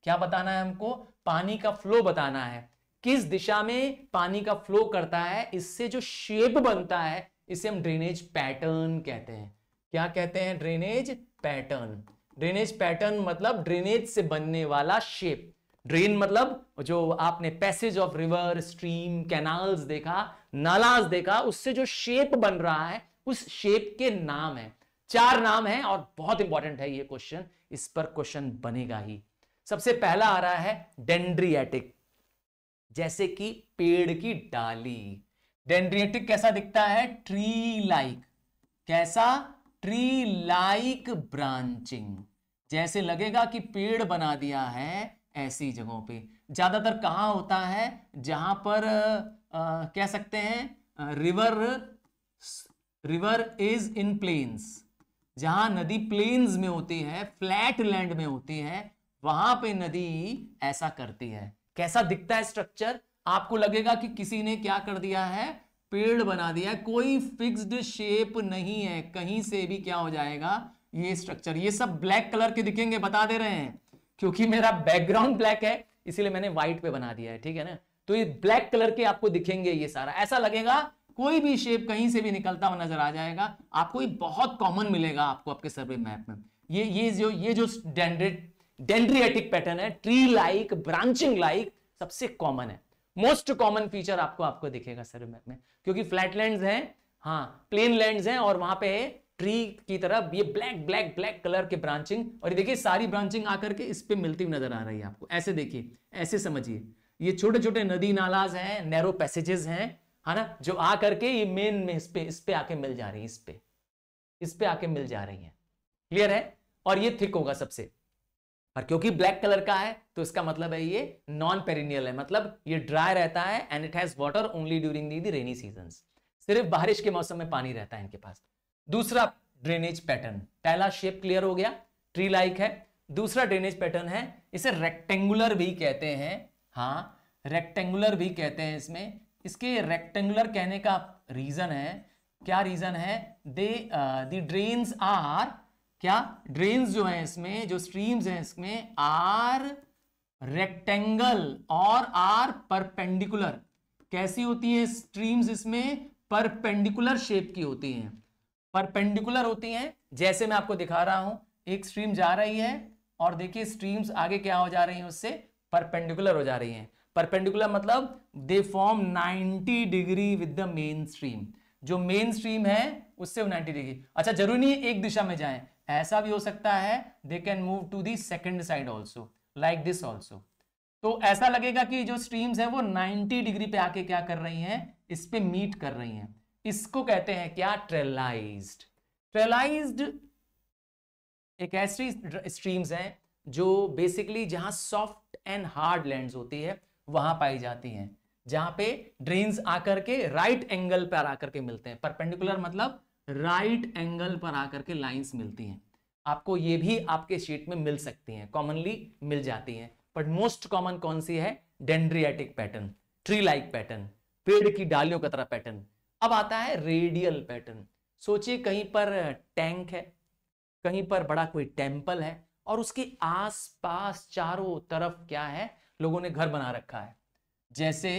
क्या बताना है हमको पानी का फ्लो बताना है किस दिशा में पानी का फ्लो करता है इससे जो शेप बनता है इसे हम ड्रेनेज पैटर्न कहते हैं क्या कहते हैं ड्रेनेज पैटर्न ड्रेनेज पैटर्न मतलब ड्रेनेज से बनने वाला शेप ड्रेन मतलब जो आपने passage of river stream canals देखा नालाज देखा उससे जो शेप बन रहा है उस शेप के नाम है चार नाम है और बहुत इंपॉर्टेंट है ये क्वेश्चन इस पर क्वेश्चन बनेगा ही सबसे पहला आ रहा है डेंड्रियाटिक जैसे कि पेड़ की डाली डेंड्रिएटिक कैसा दिखता है ट्री लाइक कैसा ट्री लाइक ब्रांचिंग जैसे लगेगा कि पेड़ बना दिया है ऐसी जगहों पे ज्यादातर कहा होता है जहां पर आ, कह सकते हैं river river is in plains जहां नदी प्लेन्स में होती है फ्लैट लैंड में होती है वहां पे नदी ऐसा करती है कैसा दिखता है स्ट्रक्चर आपको लगेगा कि किसी ने क्या कर दिया है पेड़ बना दिया है कोई फिक्स्ड शेप नहीं है कहीं से भी क्या हो जाएगा ये स्ट्रक्चर ये सब ब्लैक कलर के दिखेंगे बता दे रहे हैं क्योंकि मेरा बैकग्राउंड ब्लैक है इसीलिए मैंने व्हाइट पे बना दिया है ठीक है ना तो ये ब्लैक कलर के आपको दिखेंगे ये सारा ऐसा लगेगा कोई भी शेप कहीं से भी निकलता हुआ नजर आ जाएगा आपको ये बहुत कॉमन मिलेगा आपको आपके सर्वे मैप में ये ये जो ये जो डेंड्रेट डेंड्रियाटिक पैटर्न है ट्री लाइक ब्रांचिंग लाइक सबसे कॉमन है मोस्ट कॉमन फीचर आपको आपको दिखेगा सर मैप में क्योंकि फ्लैट लैंड है हाँ प्लेन लैंड है और वहां पे ट्री की तरफ ये ब्लैक ब्लैक ब्लैक कलर के ब्रांचिंग और ये देखिए सारी ब्रांचिंग आकर के इस पर मिलती हुई नजर आ रही है आपको ऐसे देखिए ऐसे समझिए ये छोटे छोटे नदी नालाज हैं नैरो पैसेजेस हैं है ना जो आ करके ये मेन में इस पे इस पे आके मिल जा रही है इस पे इस पे आके मिल जा रही है क्लियर है और ये थिक होगा सबसे और क्योंकि ब्लैक कलर का है तो इसका मतलब है ये नॉन पेरिनियल है मतलब ये ड्राई रहता है and it has water only during the the rainy season सिर्फ बारिश के मौसम में पानी रहता है इनके पास दूसरा ड्रेनेज पैटर्न पहला शेप क्लियर हो गया ट्री लाइक है दूसरा ड्रेनेज पैटर्न है इसे रेक्टेंगुलर भी कहते हैं हाँ रेक्टेंगुलर भी कहते हैं इसमें इसके रेक्टेंगुलर कहने का रीजन है क्या रीजन है दे द्रेन आर क्या ड्रेन जो है इसमें जो स्ट्रीम्स हैं इसमें आर रेक्टेंगल और आर परपेंडिकुलर कैसी होती है स्ट्रीम्स इसमें परपेंडिकुलर शेप की होती हैं परपेंडिकुलर होती हैं जैसे मैं आपको दिखा रहा हूं एक स्ट्रीम जा रही है और देखिए स्ट्रीम्स आगे क्या हो जा रही हैं उससे परपेंडिकुलर हो जा रही हैं परपेंडिकुलर मतलब they form 90 degree with the main stream जो मेन स्ट्रीम है उससे 90 डिग्री अच्छा जरूरी नहीं है एक दिशा में जाए ऐसा भी हो सकता है they can move to the second side also like this also तो ऐसा लगेगा कि जो स्ट्रीम्स है वो 90 डिग्री पे आके क्या कर रही हैं इस पे मीट कर रही हैं इसको कहते हैं क्या ट्रेलाइज्ड ट्रेलाइज्ड एक ऐसी स्ट्रीम्स हैं जो बेसिकली जहां सॉफ्ट एंड हार्ड लैंड्स होती है वहां पाई जाती हैं जहां पे ड्रेन्स आकर के राइट एंगल पर आकर के मिलते हैं परपेंडिकुलर मतलब राइट एंगल पर आकर के लाइंस मिलती हैं आपको ये भी आपके शीट में मिल सकती हैं कॉमनली मिल जाती हैं बट मोस्ट कॉमन कौन सी है dendritic pattern tree like pattern पेड़ की डालियों का तरह पैटर्न अब आता है रेडियल पैटर्न सोचिए कहीं पर टैंक है कहीं पर बड़ा कोई टेम्पल है और उसके आसपास चारों तरफ क्या है लोगों ने घर बना रखा है जैसे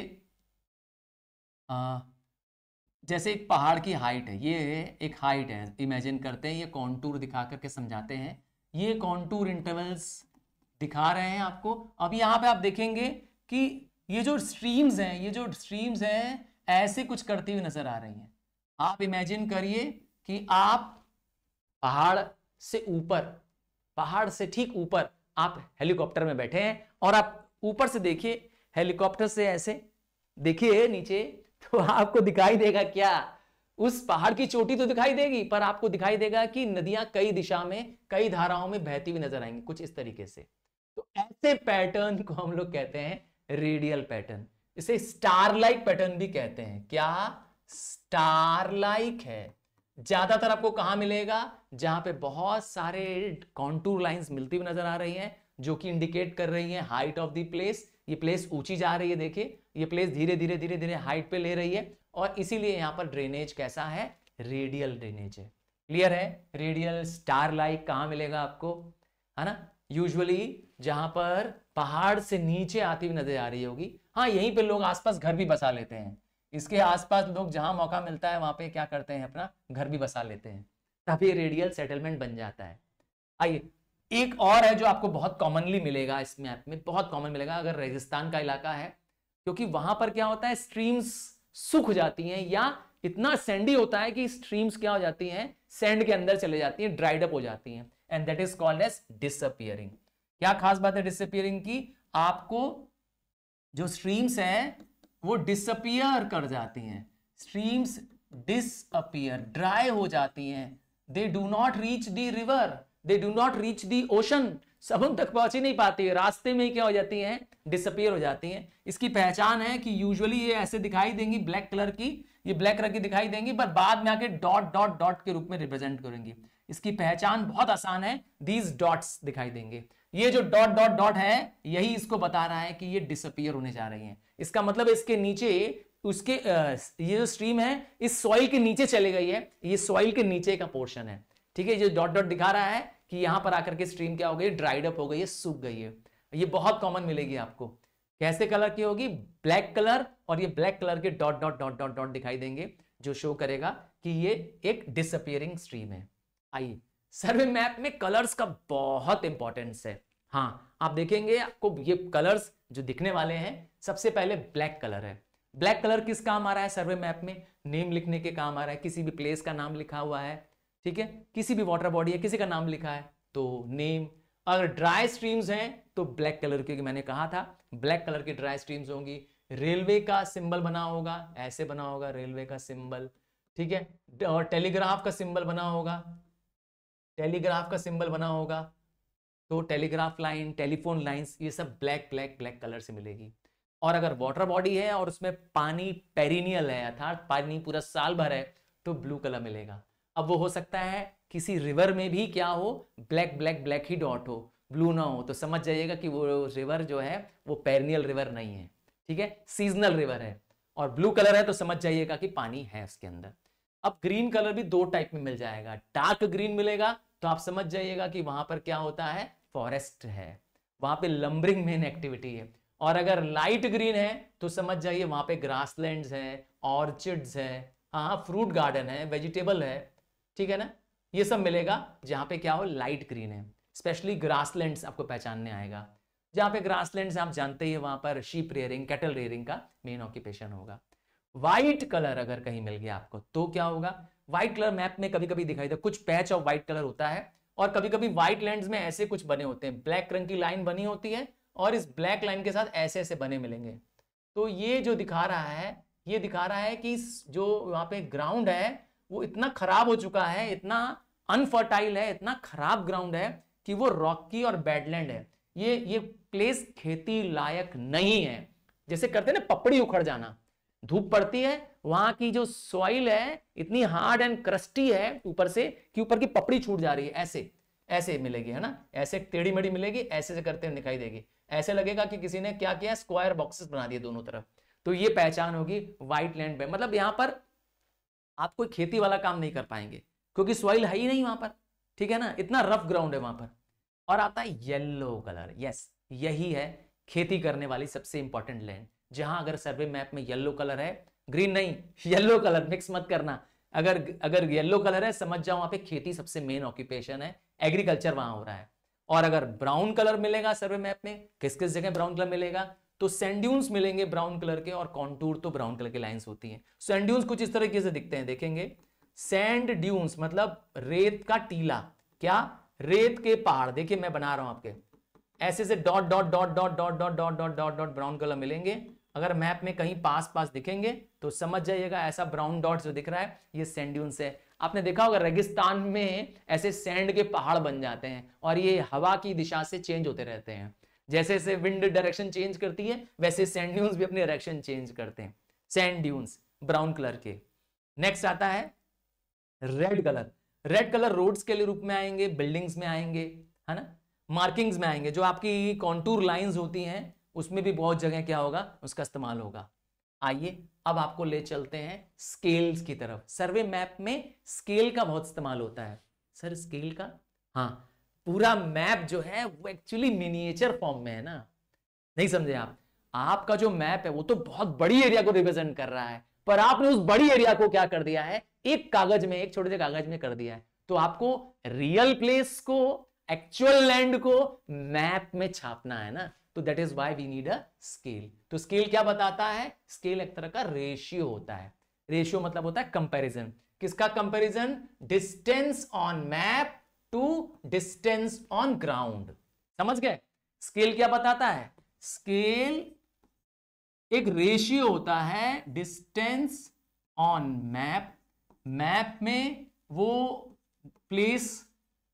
आ, जैसे एक पहाड़ की हाइट है ये एक हाइट है इमेजिन करते हैं ये कॉन्टूर दिखा करके समझाते हैं ये कॉन्टूर इंटरवल्स दिखा रहे हैं आपको अब यहाँ पे आप देखेंगे कि ये जो स्ट्रीम्स हैं ये जो स्ट्रीम्स हैं ऐसे कुछ करती हुई नजर आ रही हैं आप इमेजिन करिए कि आप पहाड़ से ऊपर पहाड़ से ठीक ऊपर आप हेलीकॉप्टर में बैठे हैं और आप ऊपर से देखिए हेलीकॉप्टर से ऐसे देखिए नीचे तो आपको दिखाई देगा क्या उस पहाड़ की चोटी तो दिखाई देगी पर आपको दिखाई देगा कि नदियां कई दिशा में कई धाराओं में बहती हुई नजर आएंगी कुछ इस तरीके से तो ऐसे पैटर्न को हम लोग कहते हैं रेडियल पैटर्न इसे स्टार लाइक पैटर्न भी कहते हैं क्या स्टार लाइक है ज्यादातर आपको कहां मिलेगा जहां पे बहुत सारे कॉन्टूर लाइंस मिलती हुई नजर आ रही हैं जो कि इंडिकेट कर रही हैं हाइट ऑफ द प्लेस ये प्लेस ऊंची जा रही है देखिए ये प्लेस धीरे धीरे धीरे धीरे हाइट पे ले रही है और इसीलिए यहाँ पर ड्रेनेज कैसा है रेडियल ड्रेनेज है क्लियर है रेडियल स्टार लाइक कहाँ मिलेगा आपको है ना यूजली जहाँ पर पहाड़ से नीचे आती हुई नजर आ रही होगी हाँ यहीं पे लोग आसपास घर भी बसा लेते हैं इसके आसपास लोग जहाँ मौका मिलता है वहाँ पे क्या करते हैं अपना घर भी बसा लेते हैं तभी रेडियल सेटलमेंट बन जाता है आइए एक और है जो आपको बहुत कॉमनली मिलेगा इस मैप में बहुत कॉमन मिलेगा अगर रेगिस्तान का इलाका है क्योंकि वहां पर क्या होता है स्ट्रीम्स सूख जाती हैं या इतना सैंडी होता है कि स्ट्रीम्स क्या हो जाती हैं सैंड के अंदर चले जाती हैं ड्राइड अप हो जाती हैं and that is called as disappearing क्या खास बात है डिसअपियरिंग की आपको जो स्ट्रीम्स हैं वो डिसअपियर कर जाती हैं स्ट्रीम्स डिसअपियर ड्राई हो जाती हैं they do not reach the river they do not reach the ocean सब हम तक पहुंच ही नहीं पाती है रास्ते में ही क्या हो जाती हैं डिसअपियर हो जाती हैं इसकी पहचान है कि यूजुअली ये ऐसे दिखाई देंगी ब्लैक कलर की ये ब्लैक कलर की दिखाई देंगी पर बाद में आके डॉट डॉट डॉट के रूप में रिप्रेजेंट करेंगी इसकी पहचान बहुत आसान है दीज डॉट्स दिखाई देंगे ये जो डॉट डॉट डॉट है यही इसको बता रहा है कि ये डिसअपियर होने जा रही है इसका मतलब इसके नीचे उसके ये जो स्ट्रीम है इस सॉइल के नीचे चले गई है ये सॉइल के नीचे का पोर्शन है ठीक है ये डॉट डॉट दिखा रहा है कि यहां पर आकर के स्ट्रीम क्या हो गई ड्राइड अप हो गई है सूख गई है ये बहुत कॉमन मिलेगी आपको कैसे कलर की होगी ब्लैक कलर और ये ब्लैक कलर के dot dot dot dot dot दिखाई देंगे जो शो करेगा कि ये एक डिसअपियरिंग स्ट्रीम है आइए सर्वे मैप में कलर्स का बहुत इंपॉर्टेंस है हाँ आप देखेंगे आपको ये कलर्स जो दिखने वाले हैं सबसे पहले ब्लैक कलर है ब्लैक कलर किस काम आ रहा है सर्वे मैप में नेम लिखने के काम आ रहा है किसी भी प्लेस का नाम लिखा हुआ है ठीक है किसी भी वाटर बॉडी है किसी का नाम लिखा है तो नेम अगर ड्राई स्ट्रीम्स हैं तो ब्लैक कलर क्योंकि मैंने कहा था ब्लैक कलर की ड्राई स्ट्रीम्स होंगी रेलवे का सिंबल बना होगा ऐसे बना होगा रेलवे का सिंबल ठीक है और टेलीग्राफ का सिंबल बना होगा टेलीग्राफ का सिंबल बना होगा तो टेलीग्राफ लाइन टेलीफोन लाइंस ये सब ब्लैक ब्लैक ब्लैक कलर से मिलेगी और अगर वाटर बॉडी है और उसमें पानी पेरिनियल है अर्थात पानी पूरा साल भर है तो ब्लू कलर मिलेगा अब वो हो सकता है किसी रिवर में भी क्या हो ब्लैक ब्लैक ब्लैक ही डॉट हो ब्लू ना हो तो समझ जाइएगा कि वो रिवर जो है वो पेरनियल रिवर नहीं है ठीक है सीजनल रिवर है और ब्लू कलर है तो समझ जाइएगा कि पानी है उसके अंदर अब ग्रीन कलर भी दो टाइप में मिल जाएगा डार्क ग्रीन मिलेगा तो आप समझ जाइएगा कि वहां पर क्या होता है फॉरेस्ट है वहां पे लंबरिंग मेन एक्टिविटी है और अगर लाइट ग्रीन है तो समझ जाइए वहां पे ग्रासलैंड्स है ऑर्चिड्स है हाँ फ्रूट गार्डन है वेजिटेबल है ठीक है ना ये सब मिलेगा जहां पे क्या हो लाइट ग्रीन है स्पेशली ग्रासलैंड्स आपको पहचानने आएगा जहां पे ग्रासलैंड्स आप जानते ही वहां पर शीप रेयरिंग कैटल रेयरिंग का मेन ऑक्यूपेशन होगा व्हाइट कलर अगर कहीं मिल गया आपको तो क्या होगा व्हाइट कलर मैप में कभी कभी दिखाई दे कुछ पैच ऑफ व्हाइट कलर होता है और कभी कभी व्हाइट लैंड में ऐसे कुछ बने होते हैं ब्लैक रंग की लाइन बनी होती है और इस ब्लैक लाइन के साथ ऐसे ऐसे बने मिलेंगे तो ये जो दिखा रहा है ये दिखा रहा है कि जो वहाँ पे ग्राउंड है वो इतना खराब हो चुका है इतना अनफर्टाइल है इतना खराब ग्राउंड है कि वो रॉकी और बैडलैंड है ये ये प्लेस खेती लायक नहीं है जैसे करते ना पपड़ी उखड़ जाना धूप पड़ती है वहां की जो सॉइल है इतनी हार्ड एंड क्रस्टी है ऊपर से कि ऊपर की पपड़ी छूट जा रही है ऐसे ऐसे मिलेगी है ना ऐसे टेढ़ी मेढ़ी मिलेगी ऐसे से करते हुए दिखाई देगी ऐसे लगेगा कि किसी ने क्या किया स्क्वायर बॉक्सेस बना दिए दोनों तरफ तो ये पहचान होगी व्हाइट लैंड पे मतलब यहाँ पर आप कोई खेती वाला काम नहीं कर पाएंगे क्योंकि सॉइल है ही नहीं वहां पर ठीक है ना इतना रफ ग्राउंड है वहां पर और आता है येल्लो कलर यस यही है खेती करने वाली सबसे इंपॉर्टेंट लैंड जहां अगर सर्वे मैप में येल्लो कलर है ग्रीन नहीं येल्लो कलर मिक्स मत करना अगर अगर येल्लो कलर है समझ जाओ वहां पे खेती सबसे मेन ऑक्यूपेशन है एग्रीकल्चर वहां हो रहा है और अगर ब्राउन कलर मिलेगा सर्वे मैप में किस किस जगह ब्राउन कलर मिलेगा तो सेंड्यून्स मिलेंगे ब्राउन कलर के और कॉन्टूर तो ब्राउन कलर के लाइन्स होती है सेंड्यून्स कुछ इस तरीके से दिखते हैं देखेंगे सेंड ड्यून्स मतलब रेत का टीला क्या रेत के पहाड़ देखिए मैं बना रहा हूं आपके ऐसे से dot dot dot dot dot dot dot dot dot dot brown colour मिलेंगे अगर मैप में कहीं पास पास दिखेंगे तो समझ जाइएगा ऐसा ब्राउन डॉट जो दिख रहा है ये सैंड्यून्स है आपने देखा होगा रेगिस्तान में ऐसे सैंड के पहाड़ बन जाते हैं और ये हवा की दिशा से चेंज होते रहते हैं जैसे जैसे विंड डायरेक्शन चेंज करती है वैसे सैंड ड्यून्स भी अपने डायरेक्शन चेंज करते हैं सैंड ड्यून्स ब्राउन कलर के नेक्स्ट आता है red colour red colour roads के लिए रूप में आएंगे बिल्डिंग्स में आएंगे है ना मार्किंग्स में आएंगे जो आपकी कॉन्टूर लाइंस होती हैं उसमें भी बहुत जगह क्या होगा उसका इस्तेमाल होगा आइए अब आपको ले चलते हैं स्केल्स की तरफ सर्वे मैप में स्केल का बहुत इस्तेमाल होता है सर स्केल का हाँ पूरा मैप जो है वो एक्चुअली मिनिएचर फॉर्म में है ना नहीं समझे आप आपका जो मैप है वो तो बहुत बड़ी एरिया को रिप्रेजेंट कर रहा है पर आपने उस बड़ी एरिया को क्या कर दिया है एक कागज में एक छोटे से कागज में कर दिया है तो आपको रियल प्लेस को एक्चुअल लैंड को मैप में छापना है ना तो that is why we need a scale तो स्केल क्या बताता है स्केल एक तरह का रेशियो होता है रेशियो मतलब होता है कंपेरिजन किसका comparison distance on map to distance on ground समझ गए स्केल क्या बताता है स्केल एक रेशियो होता है डिस्टेंस ऑन मैप मैप में वो प्लेस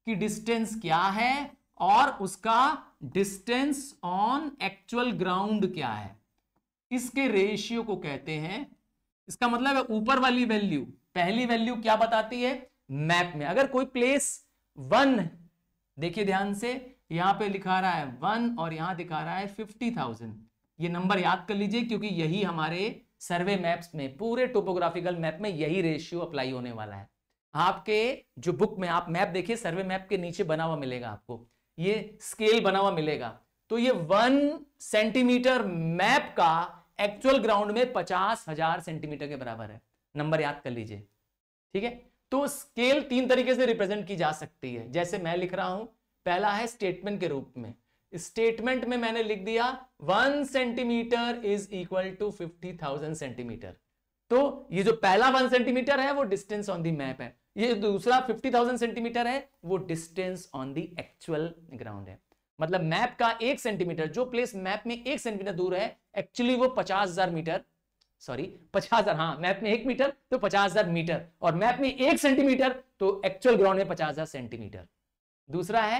की डिस्टेंस क्या है और उसका डिस्टेंस ऑन एक्चुअल ग्राउंड क्या है इसके रेशियो को कहते हैं इसका मतलब है ऊपर वाली वैल्यू पहली वैल्यू क्या बताती है मैप में अगर कोई प्लेस वन देखिए ध्यान से यहाँ पे लिखा रहा है वन और यहां दिखा रहा है फिफ्टी थाउजेंड ये नंबर याद कर लीजिए क्योंकि यही हमारे सर्वे मैप्स में पूरे टोपोग्राफिकल मैप में यही रेशियो अप्लाई होने वाला है आपके जो बुक में आप मैप देखिए सर्वे मैप के नीचे बना हुआ मिलेगा आपको ये स्केल बना हुआ मिलेगा तो ये वन सेंटीमीटर मैप का एक्चुअल ग्राउंड में पचास हजार सेंटीमीटर के बराबर है नंबर याद कर लीजिए ठीक है तो स्केल तीन तरीके से रिप्रेजेंट की जा सकती है जैसे मैं लिख रहा हूं पहला है स्टेटमेंट के रूप में स्टेटमेंट में मैंने लिख दिया one centimetre is equal to fifty thousand centimetre तो ये जो पहला वन सेंटीमीटर है वो डिस्टेंस ऑन दी मैप है ये दूसरा फिफ्टी थाउजेंड सेंटीमीटर है वो distance on the actual ground है मतलब मैप का एक सेंटीमीटर जो प्लेस मैप में एक सेंटीमीटर दूर है एक्चुअली वो पचास हजार मीटर सॉरी पचास हजार हाँ मैप में एक मीटर तो पचास हजार मीटर और मैप में एक सेंटीमीटर तो एक्चुअल ग्राउंड में पचास हजार सेंटीमीटर दूसरा है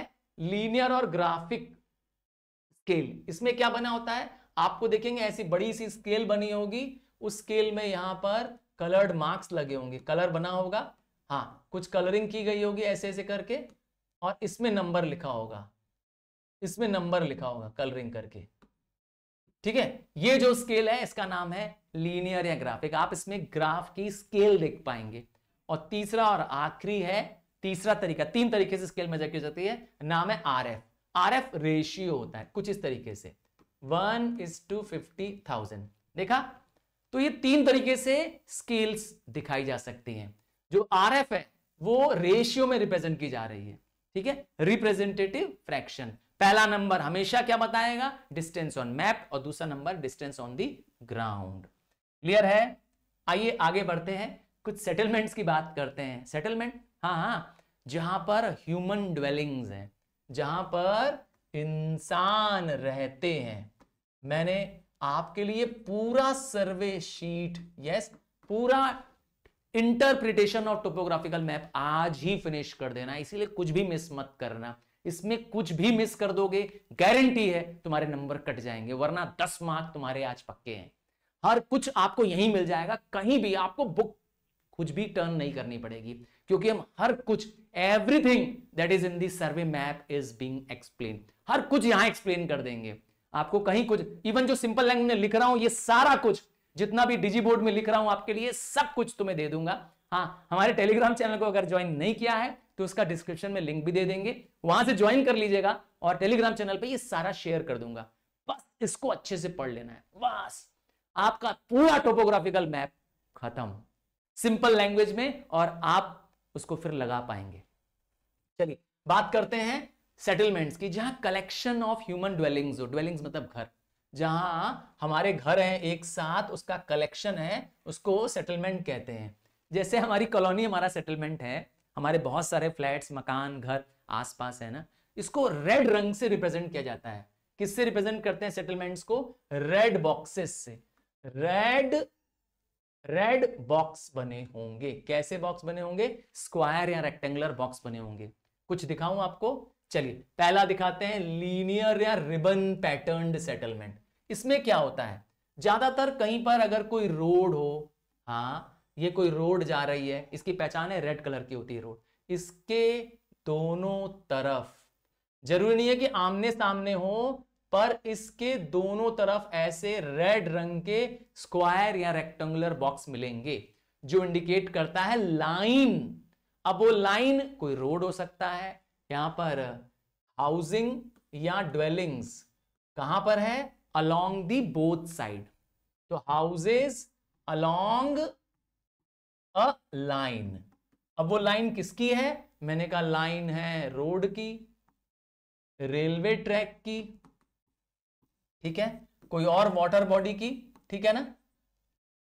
लीनियर और ग्राफिक स्केल इसमें क्या बना होता है आपको देखेंगे ऐसी बड़ी सी स्केल बनी होगी उस स्केल में यहां पर कलर्ड मार्क्स लगे होंगे कलर बना होगा हाँ कुछ कलरिंग की गई होगी ऐसे ऐसे करके और इसमें नंबर लिखा होगा इसमें नंबर लिखा होगा कलरिंग करके ठीक है ये जो स्केल है इसका नाम है लीनियर या ग्राफिक आप इसमें ग्राफ की स्केल देख पाएंगे और तीसरा और आखिरी है तीसरा तरीका तीन तरीके से स्केल मेजर की जाती है नाम है R F R F ratio होता है कुछ इस तरीके से one is to fifty thousand देखा तो ये तीन तरीके से स्केल्स दिखाई जा सकती हैं जो आर एफ है वो रेशियो में रिप्रेजेंट की जा रही है ठीक है रिप्रेजेंटेटिव फ्रैक्शन पहला नंबर हमेशा क्या बताएगा डिस्टेंस ऑन मैप और दूसरा number distance on the ground clear है आइए आगे बढ़ते हैं कुछ सेटलमेंट्स की बात करते हैं सेटलमेंट हाँ हाँ जहां पर ह्यूमन ड्वेलिंग्स हैं जहां पर इंसान रहते हैं मैंने आपके लिए पूरा सर्वे शीट यस पूरा इंटरप्रिटेशन ऑफ टोपोग्राफिकल मैप आज ही फिनिश कर देना इसीलिए कुछ भी मिस मत करना इसमें कुछ भी मिस कर दोगे गारंटी है तुम्हारे नंबर कट जाएंगे वरना दस मार्क तुम्हारे आज पक्के हैं हर कुछ आपको यही मिल जाएगा कहीं भी आपको बुक कुछ भी टर्न नहीं करनी पड़ेगी क्योंकि हम हर कुछ everything that is in the survey map is being explain हर कुछ यहां एक्सप्लेन कर देंगे आपको कहीं कुछ इवन जो सिंपल लैंग्वेज में लिख रहा हूं ये सारा कुछ जितना भी डिजी बोर्ड में लिख रहा हूं आपके लिए सब कुछ तुम्हें दे दूंगा हाँ हमारे टेलीग्राम चैनल को अगर ज्वाइन नहीं किया है तो उसका डिस्क्रिप्शन में लिंक भी दे देंगे वहां से ज्वाइन कर लीजिएगा और टेलीग्राम चैनल पर यह सारा शेयर कर दूंगा बस इसको अच्छे से पढ़ लेना है बस आपका पूरा टोपोग्राफिकल मैप खत्म सिंपल लैंग्वेज में और आप उसको फिर लगा पाएंगे चलिए बात करते हैं सेटलमेंट्स की जहां कलेक्शन ऑफ ह्यूमन ड्वेलिंग्स हो ड्वेलिंग्स मतलब घर जहां हमारे घर हैं एक साथ उसका कलेक्शन है उसको सेटलमेंट कहते हैं जैसे हमारी कॉलोनी हमारा सेटलमेंट है हमारे बहुत सारे फ्लैट्स मकान घर आसपास है ना इसको रेड रंग से रिप्रेजेंट किया जाता है किससे रिप्रेजेंट करते हैं सेटलमेंट्स को रेड बॉक्सेस से रेड रेड बॉक्स बने होंगे कैसे बॉक्स बने होंगे स्क्वायर या रेक्टेंगुलर बॉक्स बने होंगे कुछ दिखाऊं आपको चलिए पहला दिखाते हैं लीनियर या रिबन पैटर्न सेटलमेंट इसमें क्या होता है ज्यादातर कहीं पर अगर कोई रोड हो हाँ ये कोई रोड जा रही है इसकी पहचान है रेड कलर की होती है रोड इसके दोनों तरफ जरूरी नहीं है कि आमने सामने हो पर इसके दोनों तरफ ऐसे रेड रंग के स्क्वायर या रेक्टेंगुलर बॉक्स मिलेंगे जो इंडिकेट करता है लाइन अब वो लाइन कोई रोड हो सकता है यहां पर हाउसिंग या ड्वेलिंग्स कहां पर है अलोंग दी बोथ साइड तो हाउसेज अलोंग अ लाइन अब वो लाइन किसकी है मैंने कहा लाइन है रोड की रेलवे ट्रैक की ठीक है कोई और वाटर बॉडी की ठीक है ना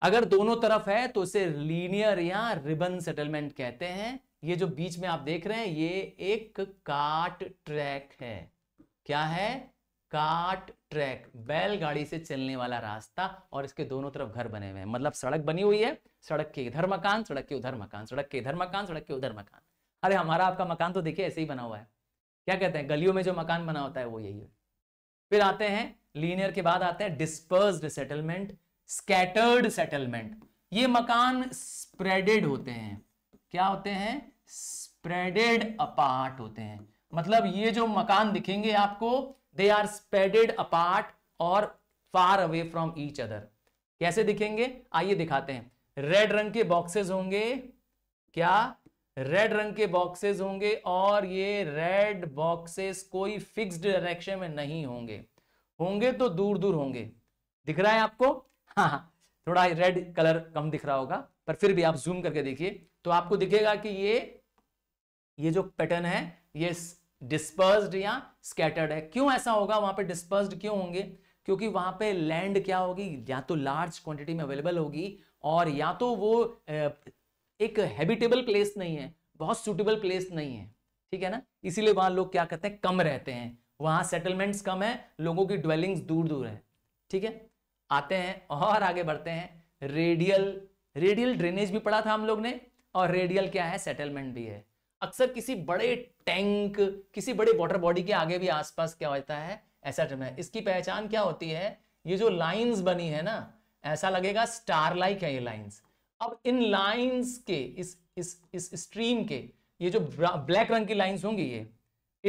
अगर दोनों तरफ है तो इसे लीनियर या रिबन सेटलमेंट कहते हैं ये जो बीच में आप देख रहे हैं ये एक काट ट्रैक है क्या है काट ट्रैक बैलगाड़ी से चलने वाला रास्ता और इसके दोनों तरफ घर बने हुए हैं मतलब सड़क बनी हुई है सड़क के इधर मकान सड़क के उधर मकान सड़क के इधर मकान सड़क के उधर मकान अरे हमारा आपका मकान तो देखिए ऐसे ही बना हुआ है क्या कहते हैं गलियों में जो मकान बना होता है वो यही है फिर आते हैं लीनियर के बाद आते हैं डिस्पर्स सेटलमेंट स्कैटर्ड सेटलमेंट ये मकान स्प्रेडेड होते हैं क्या होते हैं स्प्रेडेड अपार्ट होते हैं मतलब ये जो मकान दिखेंगे आपको दे आर स्पेडेड अपार्ट और far away from each other कैसे दिखेंगे आइए दिखाते हैं रेड रंग के बॉक्सेस होंगे क्या रेड रंग के बॉक्सेस होंगे और ये रेड बॉक्सेस कोई फिक्स्ड डायरेक्शन में नहीं होंगे होंगे तो दूर दूर होंगे दिख रहा है आपको हाँ हाँ थोड़ा रेड कलर कम दिख रहा होगा पर फिर भी आप जूम करके देखिए तो आपको दिखेगा कि ये ये जो पैटर्न है ये डिस्पर्स्ड या स्कैटर्ड है क्यों ऐसा होगा वहां पे डिस्पर्स्ड क्यों होंगे क्योंकि वहां पे लैंड क्या होगी या तो लार्ज क्वांटिटी में अवेलेबल होगी और या तो वो एक हैबिटेबल प्लेस नहीं है बहुत सुटेबल प्लेस नहीं है ठीक है ना इसीलिए वहां लोग क्या करते हैं कम रहते हैं वहां सेटलमेंट्स कम है लोगों की ड्वेलिंग्स दूर दूर है ठीक है आते हैं और आगे बढ़ते हैं रेडियल रेडियल ड्रेनेज भी पढ़ा था हम लोग ने और रेडियल क्या है सेटलमेंट भी है अक्सर किसी बड़े टैंक किसी बड़े वाटर बॉडी के आगे भी आसपास क्या होता है ऐसा टर्म है इसकी पहचान क्या होती है ये जो लाइंस बनी है ना ऐसा लगेगा स्टार लाइक है ये लाइंस अब इन लाइंस के इस इस इस स्ट्रीम के ये जो ब्लैक रंग की लाइंस होंगी ये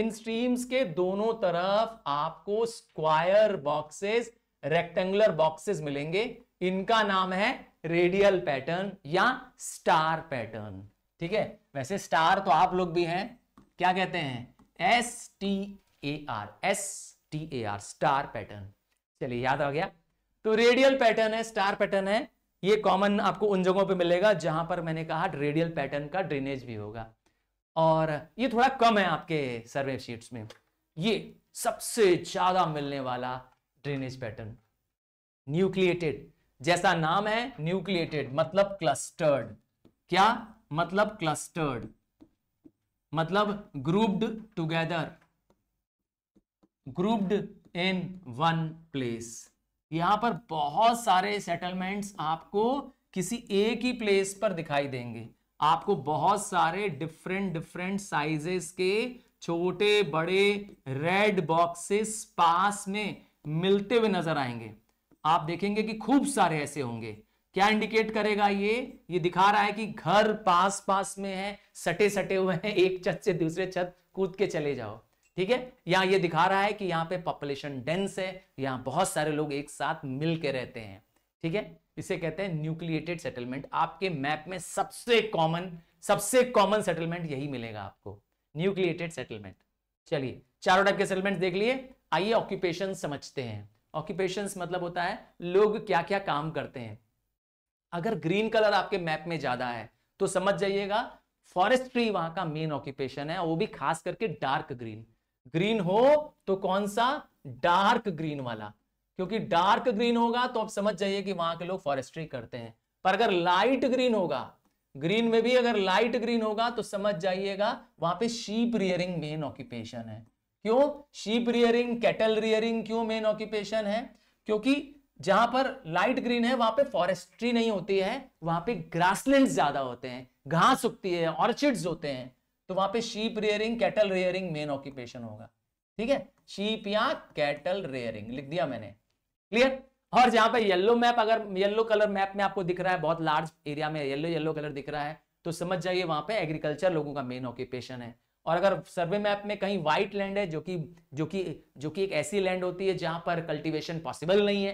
इन स्ट्रीम्स के दोनों तरफ आपको स्क्वायर बॉक्सेस रेक्टेंगुलर बॉक्सेस मिलेंगे इनका नाम है रेडियल पैटर्न या स्टार पैटर्न ठीक है वैसे स्टार तो आप लोग भी हैं क्या कहते हैं S T A R S T A R star pattern चलिए याद आ गया तो रेडियल पैटर्न है स्टार पैटर्न है ये कॉमन आपको उन जगहों पे मिलेगा जहां पर मैंने कहा रेडियल पैटर्न का ड्रेनेज भी होगा और ये थोड़ा कम है आपके सर्वे शीट्स में ये सबसे ज्यादा मिलने वाला ड्रेनेज पैटर्न न्यूक्लिएटेड जैसा नाम है न्यूक्लिएटेड मतलब क्लस्टर्ड क्या मतलब क्लस्टर्ड मतलब grouped together grouped in one place यहां पर बहुत सारे सेटलमेंट्स आपको किसी एक ही प्लेस पर दिखाई देंगे आपको बहुत सारे डिफरेंट डिफरेंट साइजेस के छोटे बड़े रेड बॉक्सेस पास में मिलते हुए नजर आएंगे आप देखेंगे कि खूब सारे ऐसे होंगे क्या इंडिकेट करेगा ये ये दिखा रहा है कि घर पास पास में है सटे सटे हुए हैं एक छत से दूसरे छत कूद के चले जाओ ठीक है यहाँ ये दिखा रहा है कि यहाँ पे पॉपुलेशन डेंस है यहाँ बहुत सारे लोग एक साथ मिल के रहते हैं ठीक है इसे कहते हैं न्यूक्लिएटेड सेटलमेंट आपके मैप में सबसे कॉमन सबसे कॉमन सेटलमेंट यही मिलेगा आपको न्यूक्लिएटेड सेटलमेंट चलिए चारों टाइप के सेटलमेंट देख लिए आइए ऑक्यूपेशन समझते हैं ऑक्यूपेशन मतलब होता है लोग क्या क्या काम करते हैं अगर ग्रीन कलर आपके मैप में ज्यादा है तो समझ जाइएगा फॉरेस्ट्री वहां का मेन ऑक्यूपेशन है वो भी खास करके डार्क ग्रीन ग्रीन हो तो कौन सा डार्क ग्रीन वाला क्योंकि डार्क ग्रीन होगा तो आप समझ जाइए कि वहां के लोग फॉरेस्ट्री करते हैं पर अगर लाइट ग्रीन होगा ग्रीन में भी अगर लाइट ग्रीन होगा तो समझ जाइएगा वहां पे शीप रियरिंग मेन ऑक्यूपेशन है क्यों शीप रियरिंग कैटल रियरिंग क्यों मेन ऑक्यूपेशन है क्योंकि जहां पर लाइट ग्रीन है वहां पे फॉरेस्ट्री नहीं होती है वहां पे ग्रासलैंड ज्यादा होते हैं घास उगती है ऑर्चिड्स होते हैं तो वहां पे sheep rearing cattle rearing main occupation होगा ठीक है शीप या कैटल रेयरिंग लिख दिया मैंने क्लियर और जहां पे येल्लो मैप अगर येल्लो कलर मैप में आपको दिख रहा है बहुत लार्ज एरिया में येल्लो येल्लो कलर दिख रहा है तो समझ जाइए वहां पर एग्रीकल्चर लोगों का मेन ऑक्यूपेशन है और अगर सर्वे मैप में कहीं व्हाइट लैंड है जो कि जो कि जो कि एक ऐसी लैंड होती है जहां पर कल्टीवेशन पॉसिबल नहीं है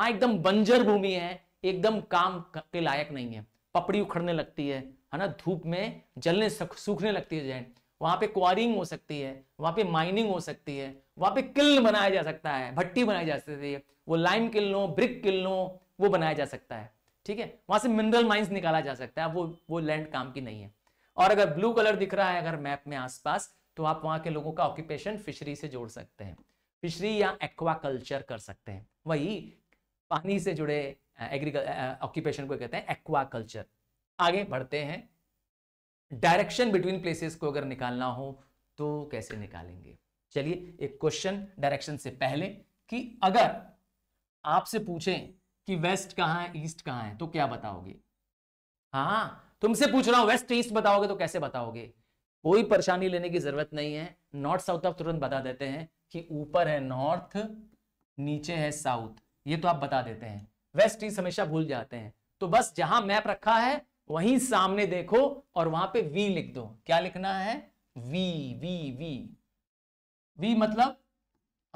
हाँ एकदम बंजर भूमि है एकदम काम के लायक नहीं है पपड़ी उखड़ने लगती है है ना धूप में जलने सूखने लगती है जैन वहां पे क्वारिंग हो सकती है वहां पे माइनिंग हो सकती है वहां पे किल्न बनाया जा सकता है भट्टी बनाई जा सकती है वो लाइम किल्नों ब्रिक किल्नों वो बनाया जा सकता है ठीक है वहां से मिनरल माइंस निकाला जा सकता है वो वो लैंड काम की नहीं है और अगर ब्लू कलर दिख रहा है अगर मैप में आसपास तो आप वहां के लोगों का ऑक्यूपेशन फिशरी से जोड़ सकते हैं फिशरी या एक्वाकल्चर कर सकते हैं वही पानी से जुड़े एग्रीकल ऑक्यूपेशन को कहते हैं एक्वा कल्चर आगे बढ़ते हैं डायरेक्शन बिटवीन प्लेसेस को अगर निकालना हो तो कैसे निकालेंगे चलिए एक क्वेश्चन डायरेक्शन से पहले कि अगर आपसे पूछें कि वेस्ट कहाँ है ईस्ट कहाँ है तो क्या बताओगे हाँ तुमसे पूछ रहा हूं वेस्ट ईस्ट बताओगे तो कैसे बताओगे कोई परेशानी लेने की जरूरत नहीं है नॉर्थ साउथ आप तुरंत बता देते हैं कि ऊपर है नॉर्थ नीचे है साउथ ये तो आप बता देते हैं वेस्ट ईस्ट हमेशा भूल जाते हैं तो बस जहां मैप रखा है वहीं सामने देखो और वहां पे वी लिख दो क्या लिखना है वी वी वी वी मतलब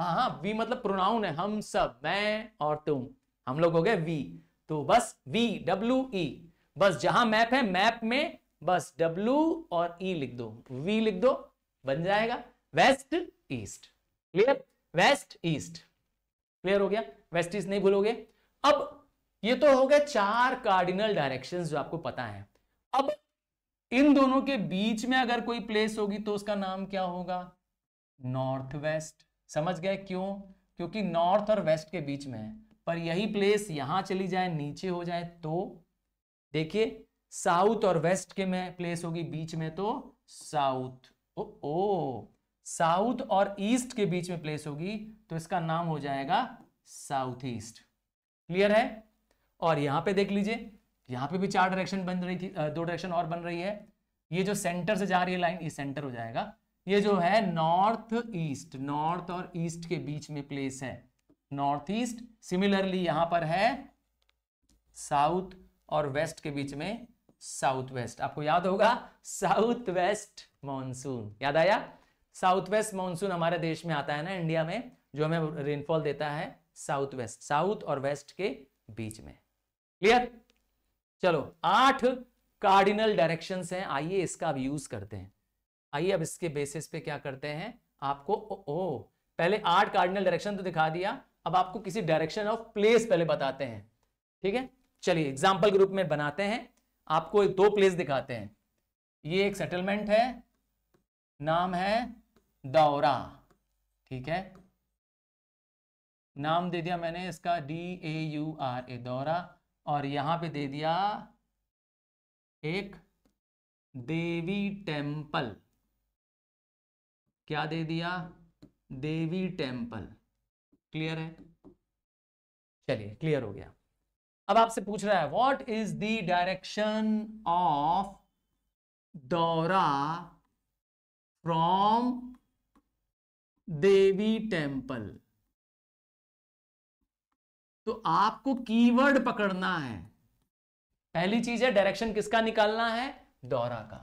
हाँ हाँ वी मतलब प्रोनाउन है हम सब मैं और तुम हम लोग हो गए वी तो बस वी डब्ल्यू ई बस जहां मैप है मैप में बस डब्ल्यू और ई e लिख दो वी लिख दो बन जाएगा west east clear west east clear हो गया वेस्टिज नहीं भूलोगे अब ये तो हो गया चार कार्डिनल डायरेक्शंस जो आपको पता है अब इन दोनों के बीच में अगर कोई प्लेस होगी तो उसका नाम क्या होगा नॉर्थ वेस्ट समझ गए क्यों क्योंकि नॉर्थ और वेस्ट के बीच में है पर यही प्लेस यहां चली जाए नीचे हो जाए तो देखिए साउथ और वेस्ट के में प्लेस होगी बीच में तो साउथ ओ ओ साउथ और ईस्ट के बीच में प्लेस होगी तो इसका नाम हो जाएगा साउथ ईस्ट क्लियर है और यहां पे देख लीजिए यहां पे भी चार डायरेक्शन बन रही थी दो डायरेक्शन और बन रही है ये जो सेंटर से जा रही है लाइन ये सेंटर हो जाएगा ये जो है नॉर्थ ईस्ट नॉर्थ और ईस्ट के बीच में प्लेस है नॉर्थ ईस्ट सिमिलरली यहां पर है साउथ और वेस्ट के बीच में साउथ वेस्ट आपको याद होगा साउथ वेस्ट मानसून याद आया साउथ वेस्ट मानसून हमारे देश में आता है ना इंडिया में जो हमें रेनफॉल देता है साउथ वेस्ट साउथ और वेस्ट के बीच में क्लियर चलो आठ कार्डिनल डायरेक्शन हैं आइए इसका अब यूज करते हैं आइए अब इसके बेसिस पे क्या करते हैं आपको ओ, ओ पहले आठ कार्डिनल डायरेक्शन तो दिखा दिया अब आपको किसी डायरेक्शन ऑफ प्लेस पहले बताते हैं ठीक है चलिए एग्जाम्पल के रूप में बनाते हैं आपको दो प्लेस दिखाते हैं ये एक सेटलमेंट है नाम है दौरा ठीक है नाम दे दिया मैंने इसका D A U R A Daura और यहाँ पे दे दिया एक देवी टेम्पल क्या दे दिया देवी टेम्पल क्लियर है चलिए क्लियर हो गया अब आपसे पूछ रहा है what is the direction of Daura from Devi temple तो आपको कीवर्ड पकड़ना है पहली चीज है डायरेक्शन किसका निकालना है दौरा का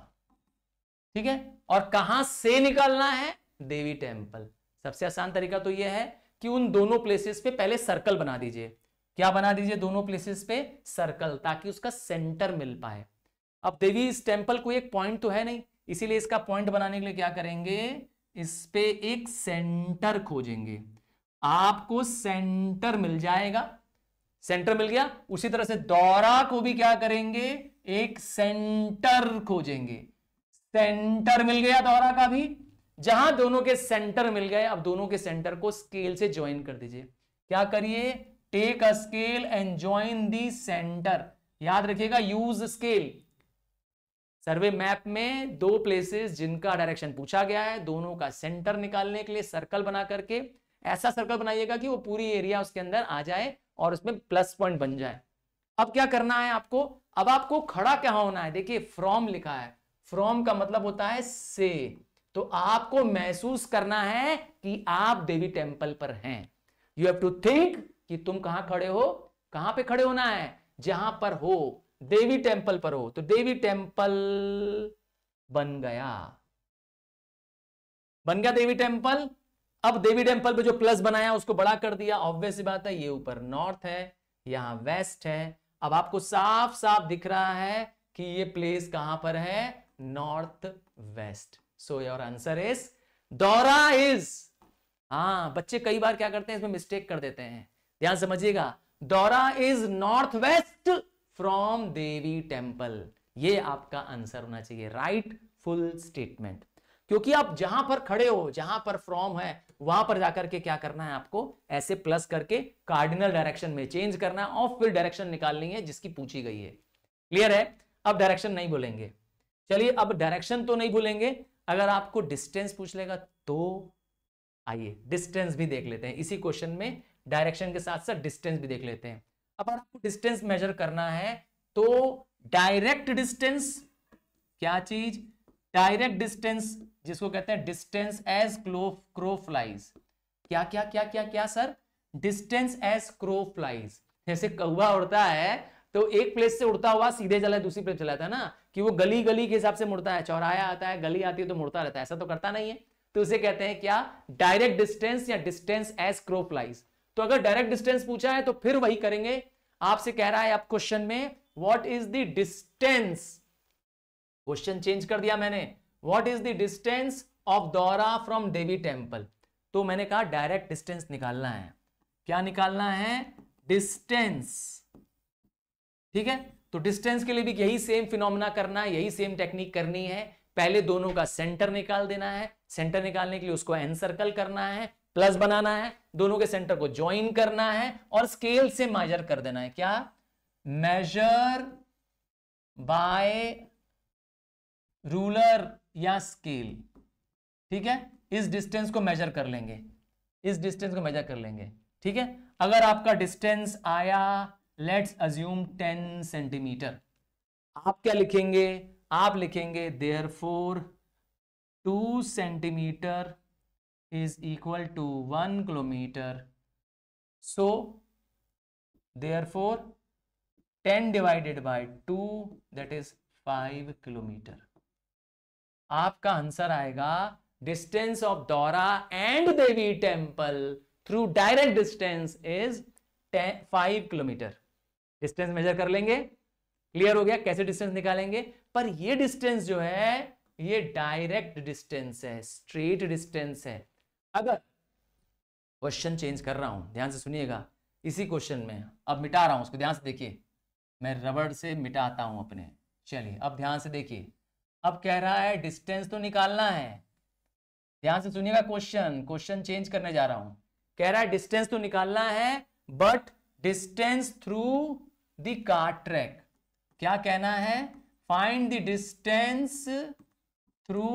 ठीक है और कहां से निकालना है देवी टेम्पल सबसे आसान तरीका तो यह है कि उन दोनों प्लेसेस पे पहले सर्कल बना दीजिए क्या बना दीजिए दोनों प्लेसेस पे सर्कल ताकि उसका सेंटर मिल पाए अब देवी इस टेम्पल को एक पॉइंट तो है नहीं इसीलिए इसका पॉइंट बनाने के लिए क्या करेंगे इस पे एक सेंटर खोजेंगे आपको सेंटर मिल जाएगा सेंटर मिल गया उसी तरह से दौरा को भी क्या करेंगे एक सेंटर खोजेंगे सेंटर मिल गया दौरा का भी जहां दोनों के सेंटर मिल गए अब दोनों के सेंटर को स्केल से ज्वाइन कर दीजिए क्या करिए take a scale and join the centre याद रखिएगा यूज स्केल सर्वे मैप में दो प्लेसेस जिनका डायरेक्शन पूछा गया है दोनों का सेंटर निकालने के लिए सर्कल बना करके ऐसा सर्कल बनाइएगा कि वो पूरी एरिया उसके अंदर आ जाए और उसमें प्लस पॉइंट बन जाए अब क्या करना है आपको अब आपको खड़ा क्या होना है देखिए फ्रॉम लिखा है फ्रॉम का मतलब होता है से तो आपको महसूस करना है कि आप देवी टेम्पल पर हैं यू हैव टू थिंक कि तुम कहां खड़े हो कहां पे खड़े होना है जहां पर हो देवी टेम्पल पर हो तो देवी टेम्पल बन गया बन गया देवी टेम्पल अब देवी टेम्पल पे जो प्लस बनाया उसको बड़ा कर दिया ऑब्वियस बात है ये ऊपर नॉर्थ है यहां वेस्ट है अब आपको साफ साफ दिख रहा है कि ये प्लेस कहां पर है north west so your answer is Daura is हाँ बच्चे कई बार क्या करते हैं इसमें मिस्टेक कर देते हैं ध्यान समझिएगा Daura is north west from Devi temple ये आपका आंसर होना चाहिए राइट फुल स्टेटमेंट क्योंकि आप जहां पर खड़े हो जहां पर फ्रॉम है वहां पर जाकर के क्या करना है आपको ऐसे प्लस करके कार्डिनल डायरेक्शन में चेंज करना है और फिर डायरेक्शन निकालनी है जिसकी पूछी गई है क्लियर है अब डायरेक्शन नहीं बोलेंगे चलिए अब डायरेक्शन तो नहीं भूलेंगे अगर आपको डिस्टेंस पूछ लेगा तो आइए डिस्टेंस भी देख लेते हैं इसी क्वेश्चन में डायरेक्शन के साथ साथ डिस्टेंस भी देख लेते हैं अब आपको डिस्टेंस मेजर करना है तो डायरेक्ट डिस्टेंस क्या चीज डायरेक्ट डिस्टेंस जिसको कहते हैं डिस्टेंस एज क्लो क्रो फ्लाइज क्या क्या क्या क्या क्या sir distance as crow flies जैसे कौवा उड़ता है तो एक प्लेस से उड़ता हुआ सीधे चला है दूसरी प्लेस चला है ना कि वो गली गली के हिसाब से मुड़ता है चौराया आता है गली आती है तो मुड़ता रहता है ऐसा तो करता नहीं है तो उसे कहते हैं क्या डायरेक्ट डिस्टेंस या डिस्टेंस एज क्रो फ्लाइज तो अगर डायरेक्ट डिस्टेंस पूछा है तो फिर वही करेंगे आपसे कह रहा है आप क्वेश्चन में what is the distance question change कर दिया मैंने what is the distance of Daura from Devi temple तो मैंने कहा डायरेक्ट डिस्टेंस निकालना है क्या निकालना है डिस्टेंस ठीक है तो डिस्टेंस के लिए भी यही सेम फिनोमिना करना है यही सेम टेक्निक करनी है पहले दोनों का सेंटर निकाल देना है सेंटर निकालने के लिए उसको एन सर्कल करना है प्लस बनाना है दोनों के सेंटर को ज्वाइन करना है और स्केल से मेजर कर देना है क्या मेजर बाय रूलर या स्केल ठीक है इस डिस्टेंस को मेजर कर लेंगे इस डिस्टेंस को मेजर कर लेंगे ठीक है अगर आपका डिस्टेंस आया लेट्स अज्यूम टेन सेंटीमीटर आप क्या लिखेंगे आप लिखेंगे therefore two centimetre is equal to one kilometre so therefore ten divided by two that is five kilometre आपका आंसर आएगा distance of Daura and Devi temple through direct distance is five kilometre distance measure कर लेंगे clear हो गया कैसे distance निकालेंगे पर ये डिस्टेंस जो है ये डायरेक्ट डिस्टेंस है स्ट्रेट डिस्टेंस है अगर क्वेश्चन चेंज कर रहा हूं ध्यान से सुनिएगा इसी क्वेश्चन में अब मिटा रहा हूं उसको ध्यान से देखिए मैं रबड़ से मिटाता हूं अपने चलिए अब ध्यान से देखिए अब कह रहा है डिस्टेंस तो निकालना है ध्यान से सुनिएगा क्वेश्चन क्वेश्चन चेंज करने जा रहा हूं कह रहा है डिस्टेंस तो निकालना है but distance through the car track क्या कहना है find the distance through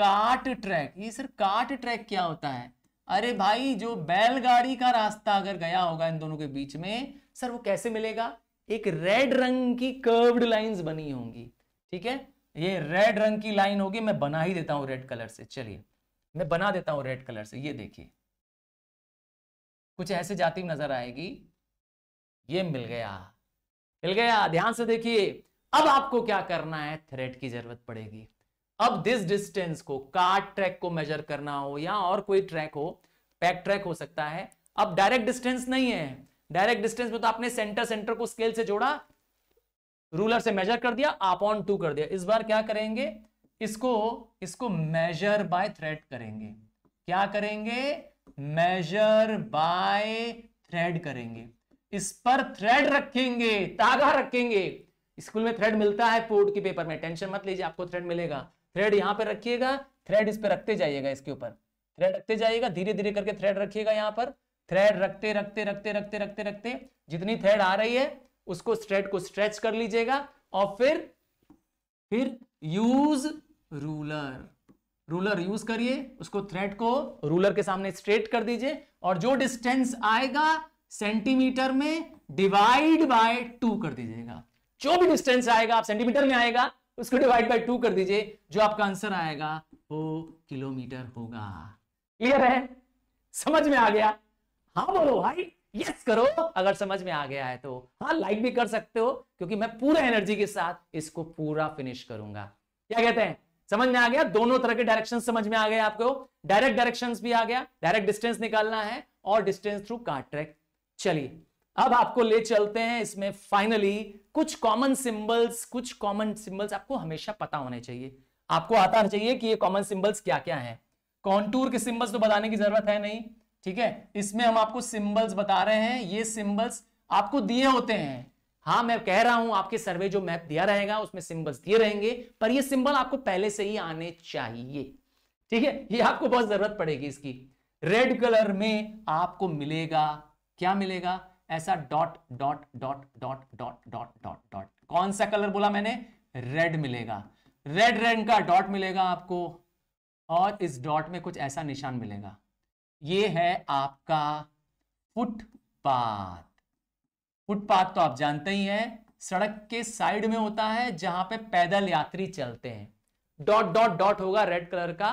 cart track ये सर काट ट्रैक क्या होता है अरे भाई जो बैलगाड़ी का रास्ता अगर गया होगा इन दोनों के बीच में सर वो कैसे मिलेगा एक रेड रंग की कर्व्ड लाइंस बनी होंगी ठीक है ये रेड रंग की लाइन होगी मैं बना ही देता हूं रेड कलर से चलिए मैं बना देता हूं रेड कलर से ये देखिए कुछ ऐसे जाती नजर आएगी ये मिल गया मिल गया ध्यान से देखिए अब आपको क्या करना है थ्रेड की जरूरत पड़ेगी अब दिस डिस्टेंस को कार्ड ट्रैक को मेजर करना हो या और कोई ट्रैक हो पैक ट्रैक हो सकता है अब डायरेक्ट डिस्टेंस नहीं है डायरेक्ट डिस्टेंस में तो आपने सेंटर सेंटर को स्केल से जोड़ा रूलर से मेजर कर दिया आप ऑन टू कर दिया इस बार क्या करेंगे इसको इसको मेजर बाय थ्रेड करेंगे क्या करेंगे मेजर बाय थ्रेड करेंगे इस पर थ्रेड रखेंगे तागा रखेंगे स्कूल में थ्रेड मिलता है बोर्ड के पेपर में टेंशन मत लीजिए आपको थ्रेड मिलेगा थ्रेड यहां पर रखिएगा थ्रेड इस पर रखते जाइएगा इसके ऊपर थ्रेड रखते जाइएगा धीरे धीरे करके थ्रेड रखिएगा यहां पर थ्रेड रखते रखते रखते रखते रखते रखते जितनी थ्रेड आ रही है उसको स्ट्रेट को स्ट्रेच कर लीजिएगा और फिर फिर यूज रूलर रूलर यूज करिए उसको थ्रेड को रूलर के सामने स्ट्रेट कर दीजिए और जो डिस्टेंस आएगा सेंटीमीटर में डिवाइड बाय टू कर दीजिएगा जो भी डिस्टेंस आएगा आप सेंटीमीटर में आएगा उसको डिवाइड बाय टू कर दीजिए जो आपका आंसर आएगा वो किलोमीटर होगा क्लियर है समझ में आ गया हाँ बोलो भाई यस करो अगर समझ में आ गया है तो हाँ लाइक भी कर सकते हो क्योंकि मैं पूरा एनर्जी के साथ इसको पूरा फिनिश करूंगा क्या कहते हैं समझ में आ गया दोनों तरह के डायरेक्शन समझ में आ गए आपको डायरेक्ट डायरेक्शन भी आ गया डायरेक्ट डिस्टेंस निकालना है और डिस्टेंस थ्रू कार्ड ट्रैक चलिए अब आपको ले चलते हैं इसमें फाइनली कुछ कॉमन सिंबल्स कुछ कॉमन सिंबल्स आपको हमेशा पता होने चाहिए आपको आता चाहिए कि ये कॉमन सिंबल्स क्या क्या है कॉन्टूर के सिंबल्स तो बताने की जरूरत है नहीं ठीक है इसमें हम आपको सिंबल्स बता रहे हैं ये सिंबल्स आपको दिए होते हैं हाँ मैं कह रहा हूं आपके सर्वे जो मैप दिया रहेगा उसमें सिंबल्स दिए रहेंगे पर ये सिंबल आपको पहले से ही आने चाहिए ठीक है ये आपको बहुत जरूरत पड़ेगी इसकी रेड कलर में आपको मिलेगा क्या मिलेगा ऐसा dot dot dot dot dot dot dot dot कौन सा कलर बोला मैंने रेड मिलेगा रेड रंग का डॉट मिलेगा आपको और इस डॉट में कुछ ऐसा निशान मिलेगा ये है आपका फुटपाथ फुटपाथ तो आप जानते ही हैं सड़क के साइड में होता है जहां पे पैदल यात्री चलते हैं डॉट डॉट डॉट होगा रेड कलर का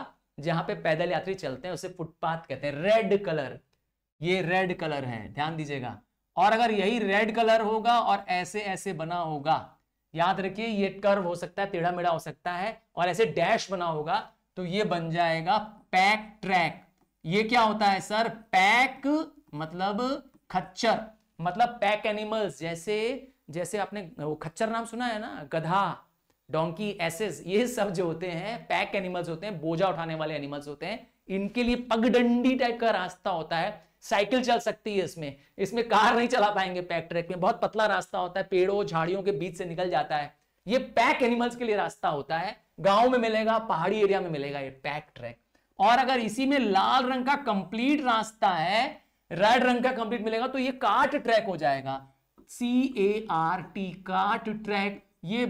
जहां पे पैदल यात्री चलते हैं उसे फुटपाथ कहते हैं रेड कलर ये रेड कलर है ध्यान दीजिएगा और अगर यही रेड कलर होगा और ऐसे ऐसे बना होगा याद रखिए ये कर्व हो सकता है टेढ़ा मेढ़ा हो सकता है और ऐसे डैश बना होगा तो ये बन जाएगा पैक ट्रैक ये क्या होता है सर पैक मतलब खच्चर मतलब पैक एनिमल्स जैसे जैसे आपने वो खच्चर नाम सुना है ना गधा डोंकी एसेस ये सब जो होते हैं पैक एनिमल्स होते हैं बोझा उठाने वाले एनिमल्स होते हैं इनके लिए पगडंडी टाइप का रास्ता होता है साइकिल चल सकती है इसमें इसमें कार नहीं चला पाएंगे पैक ट्रैक में बहुत पतला रास्ता होता है पेड़ों झाड़ियों के बीच से निकल जाता है ये पैक एनिमल्स के लिए रास्ता होता है गांव में मिलेगा पहाड़ी एरिया में मिलेगा ये पैक ट्रैक और अगर इसी में लाल रंग का कंप्लीट रास्ता है रेड रंग का कंप्लीट मिलेगा तो ये काट ट्रैक हो जाएगा C A R T cart track ये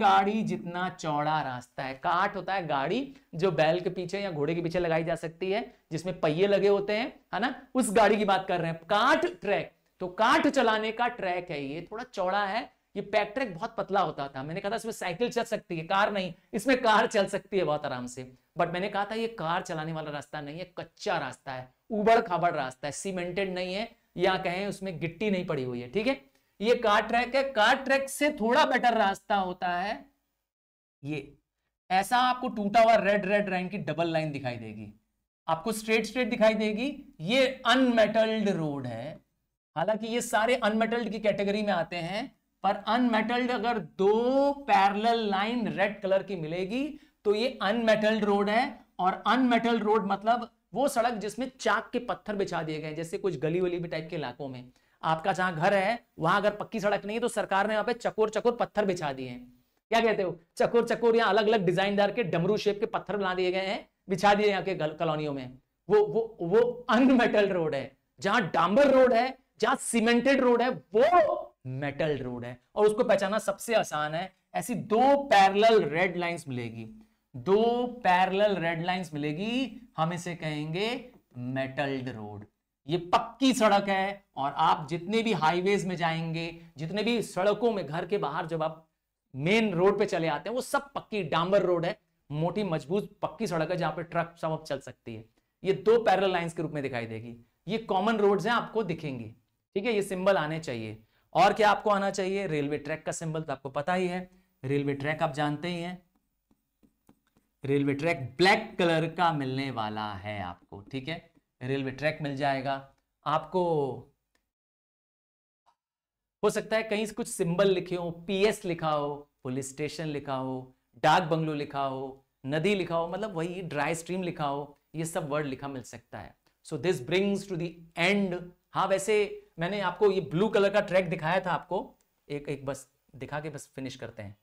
गाड़ी जितना चौड़ा रास्ता है काट होता है गाड़ी जो बैल के पीछे या घोड़े के पीछे लगाई जा सकती है जिसमें पहिए लगे होते हैं है ना उस गाड़ी की बात कर रहे हैं काट ट्रैक तो काट चलाने का ट्रैक है ये थोड़ा चौड़ा है ये पैक ट्रैक बहुत पतला होता था मैंने कहा था इसमें साइकिल चल सकती है कार नहीं इसमें कार चल सकती है बहुत आराम से बट मैंने कहा था ये कार चलाने वाला रास्ता नहीं है कच्चा रास्ता है उबड़ खाबड़ रास्ता है सीमेंटेड नहीं है या कहें उसमें गिट्टी नहीं पड़ी हुई है ठीक है ये कार ट्रैक है कार ट्रैक से थोड़ा बेटर रास्ता होता है ये ऐसा आपको टूटा हुआ रेड रेड लाइन की डबल लाइन दिखाई देगी आपको स्ट्रेट स्ट्रेट दिखाई देगी ये अनमेटल्ड रोड है हालांकि ये सारे अनमेटल्ड की कैटेगरी में आते हैं पर अनमेटल्ड अगर दो पैरेलल लाइन रेड कलर की मिलेगी तो ये अनमेटल रोड है और अनमेटल रोड मतलब वो सड़क जिसमें चाक के पत्थर बिछा दिए गए जैसे कुछ गली वली भी टाइप के इलाकों में आपका जहां घर है वहां अगर पक्की सड़क नहीं है तो सरकार ने वहां पे चकोर चकोर पत्थर बिछा दिए हैं क्या कहते हो चकोर चकोर या अलग अलग डिजाइनदार के डमरू शेप के पत्थर बना दिए गए हैं बिछा दिए यहाँ के कॉलोनियों में वो वो वो अनमेटल रोड है जहां डांबर रोड है जहां सीमेंटेड रोड है वो मेटल रोड है और उसको पहचाना सबसे आसान है ऐसी दो पैरल रेड लाइन मिलेगी दो पैरेलल रेड लाइंस मिलेगी हम इसे कहेंगे मेटल्ड रोड ये पक्की सड़क है और आप जितने भी हाईवेज में जाएंगे जितने भी सड़कों में घर के बाहर जब आप मेन रोड पे चले आते हैं वो सब पक्की डांबर रोड है मोटी मजबूत पक्की सड़क है जहां पे ट्रक सब अब चल सकती है ये दो पैरल लाइंस के रूप में दिखाई देगी ये कॉमन रोड हैं आपको दिखेंगे ठीक है ये सिंबल आने चाहिए और क्या आपको आना चाहिए रेलवे ट्रैक का सिंबल तो आपको पता ही है रेलवे ट्रैक आप जानते ही हैं रेलवे ट्रैक ब्लैक कलर का मिलने वाला है आपको ठीक है रेलवे ट्रैक मिल जाएगा आपको हो सकता है कहीं कुछ सिंबल लिखे हो पीएस लिखा हो पुलिस स्टेशन लिखा हो डाक बंगलो लिखा हो नदी लिखा हो मतलब वही ड्राई स्ट्रीम लिखा हो ये सब वर्ड लिखा मिल सकता है so this brings to the end हाँ वैसे मैंने आपको ये ब्लू कलर का ट्रैक दिखाया था आपको एक एक बस दिखा के बस फिनिश करते हैं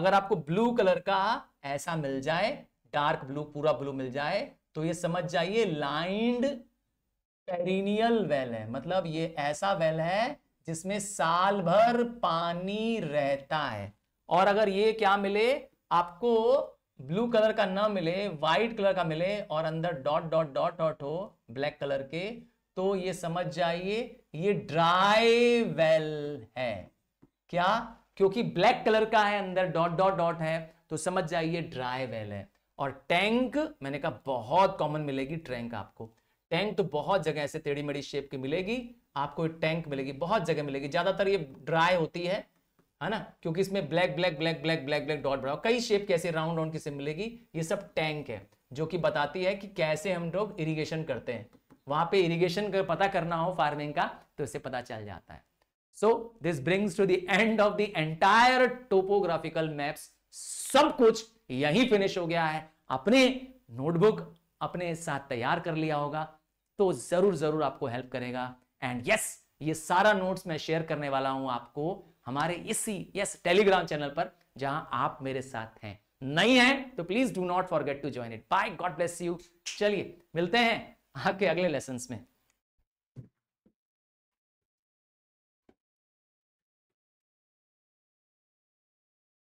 अगर आपको ब्लू कलर का ऐसा मिल जाए डार्क ब्लू पूरा ब्लू मिल जाए तो ये समझ जाइए लाइंड पेरिनियल वेल है मतलब ये ऐसा वेल है जिसमें साल भर पानी रहता है और अगर ये क्या मिले आपको ब्लू कलर का ना मिले व्हाइट कलर का मिले और अंदर डॉट डॉट डॉट डॉट हो ब्लैक कलर के तो ये समझ जाइए ये ड्राई वेल है क्या क्योंकि ब्लैक कलर का है अंदर डॉट डॉट डॉट है तो समझ जाइए ड्राई वेल है और टैंक मैंने कहा बहुत कॉमन मिलेगी टैंक आपको टैंक तो बहुत जगह ऐसे टेढ़ी मेढ़ी शेप की मिलेगी आपको टैंक मिलेगी बहुत जगह मिलेगी ज्यादातर ये ड्राई होती है है ना क्योंकि इसमें black black black black black black dot बना कई शेप कैसे राउंड राउंड किसे मिलेगी ये सब टैंक है जो कि बताती है कि कैसे हम लोग इरिगेशन करते हैं वहां पे इरिगेशन का पता करना हो फार्मिंग का तो इसे पता चल जाता है so this brings to the end of the entire topographical maps सब कुछ यही फिनिश हो गया है अपने नोटबुक अपने साथ तैयार कर लिया होगा तो जरूर जरूर आपको हेल्प करेगा एंड यस yes, ये सारा नोट्स मैं शेयर करने वाला हूं आपको हमारे इसी यस टेलीग्राम चैनल पर जहां आप मेरे साथ हैं नहीं है तो please do not forget to join it bye god bless you चलिए मिलते हैं आपके अगले लेसन में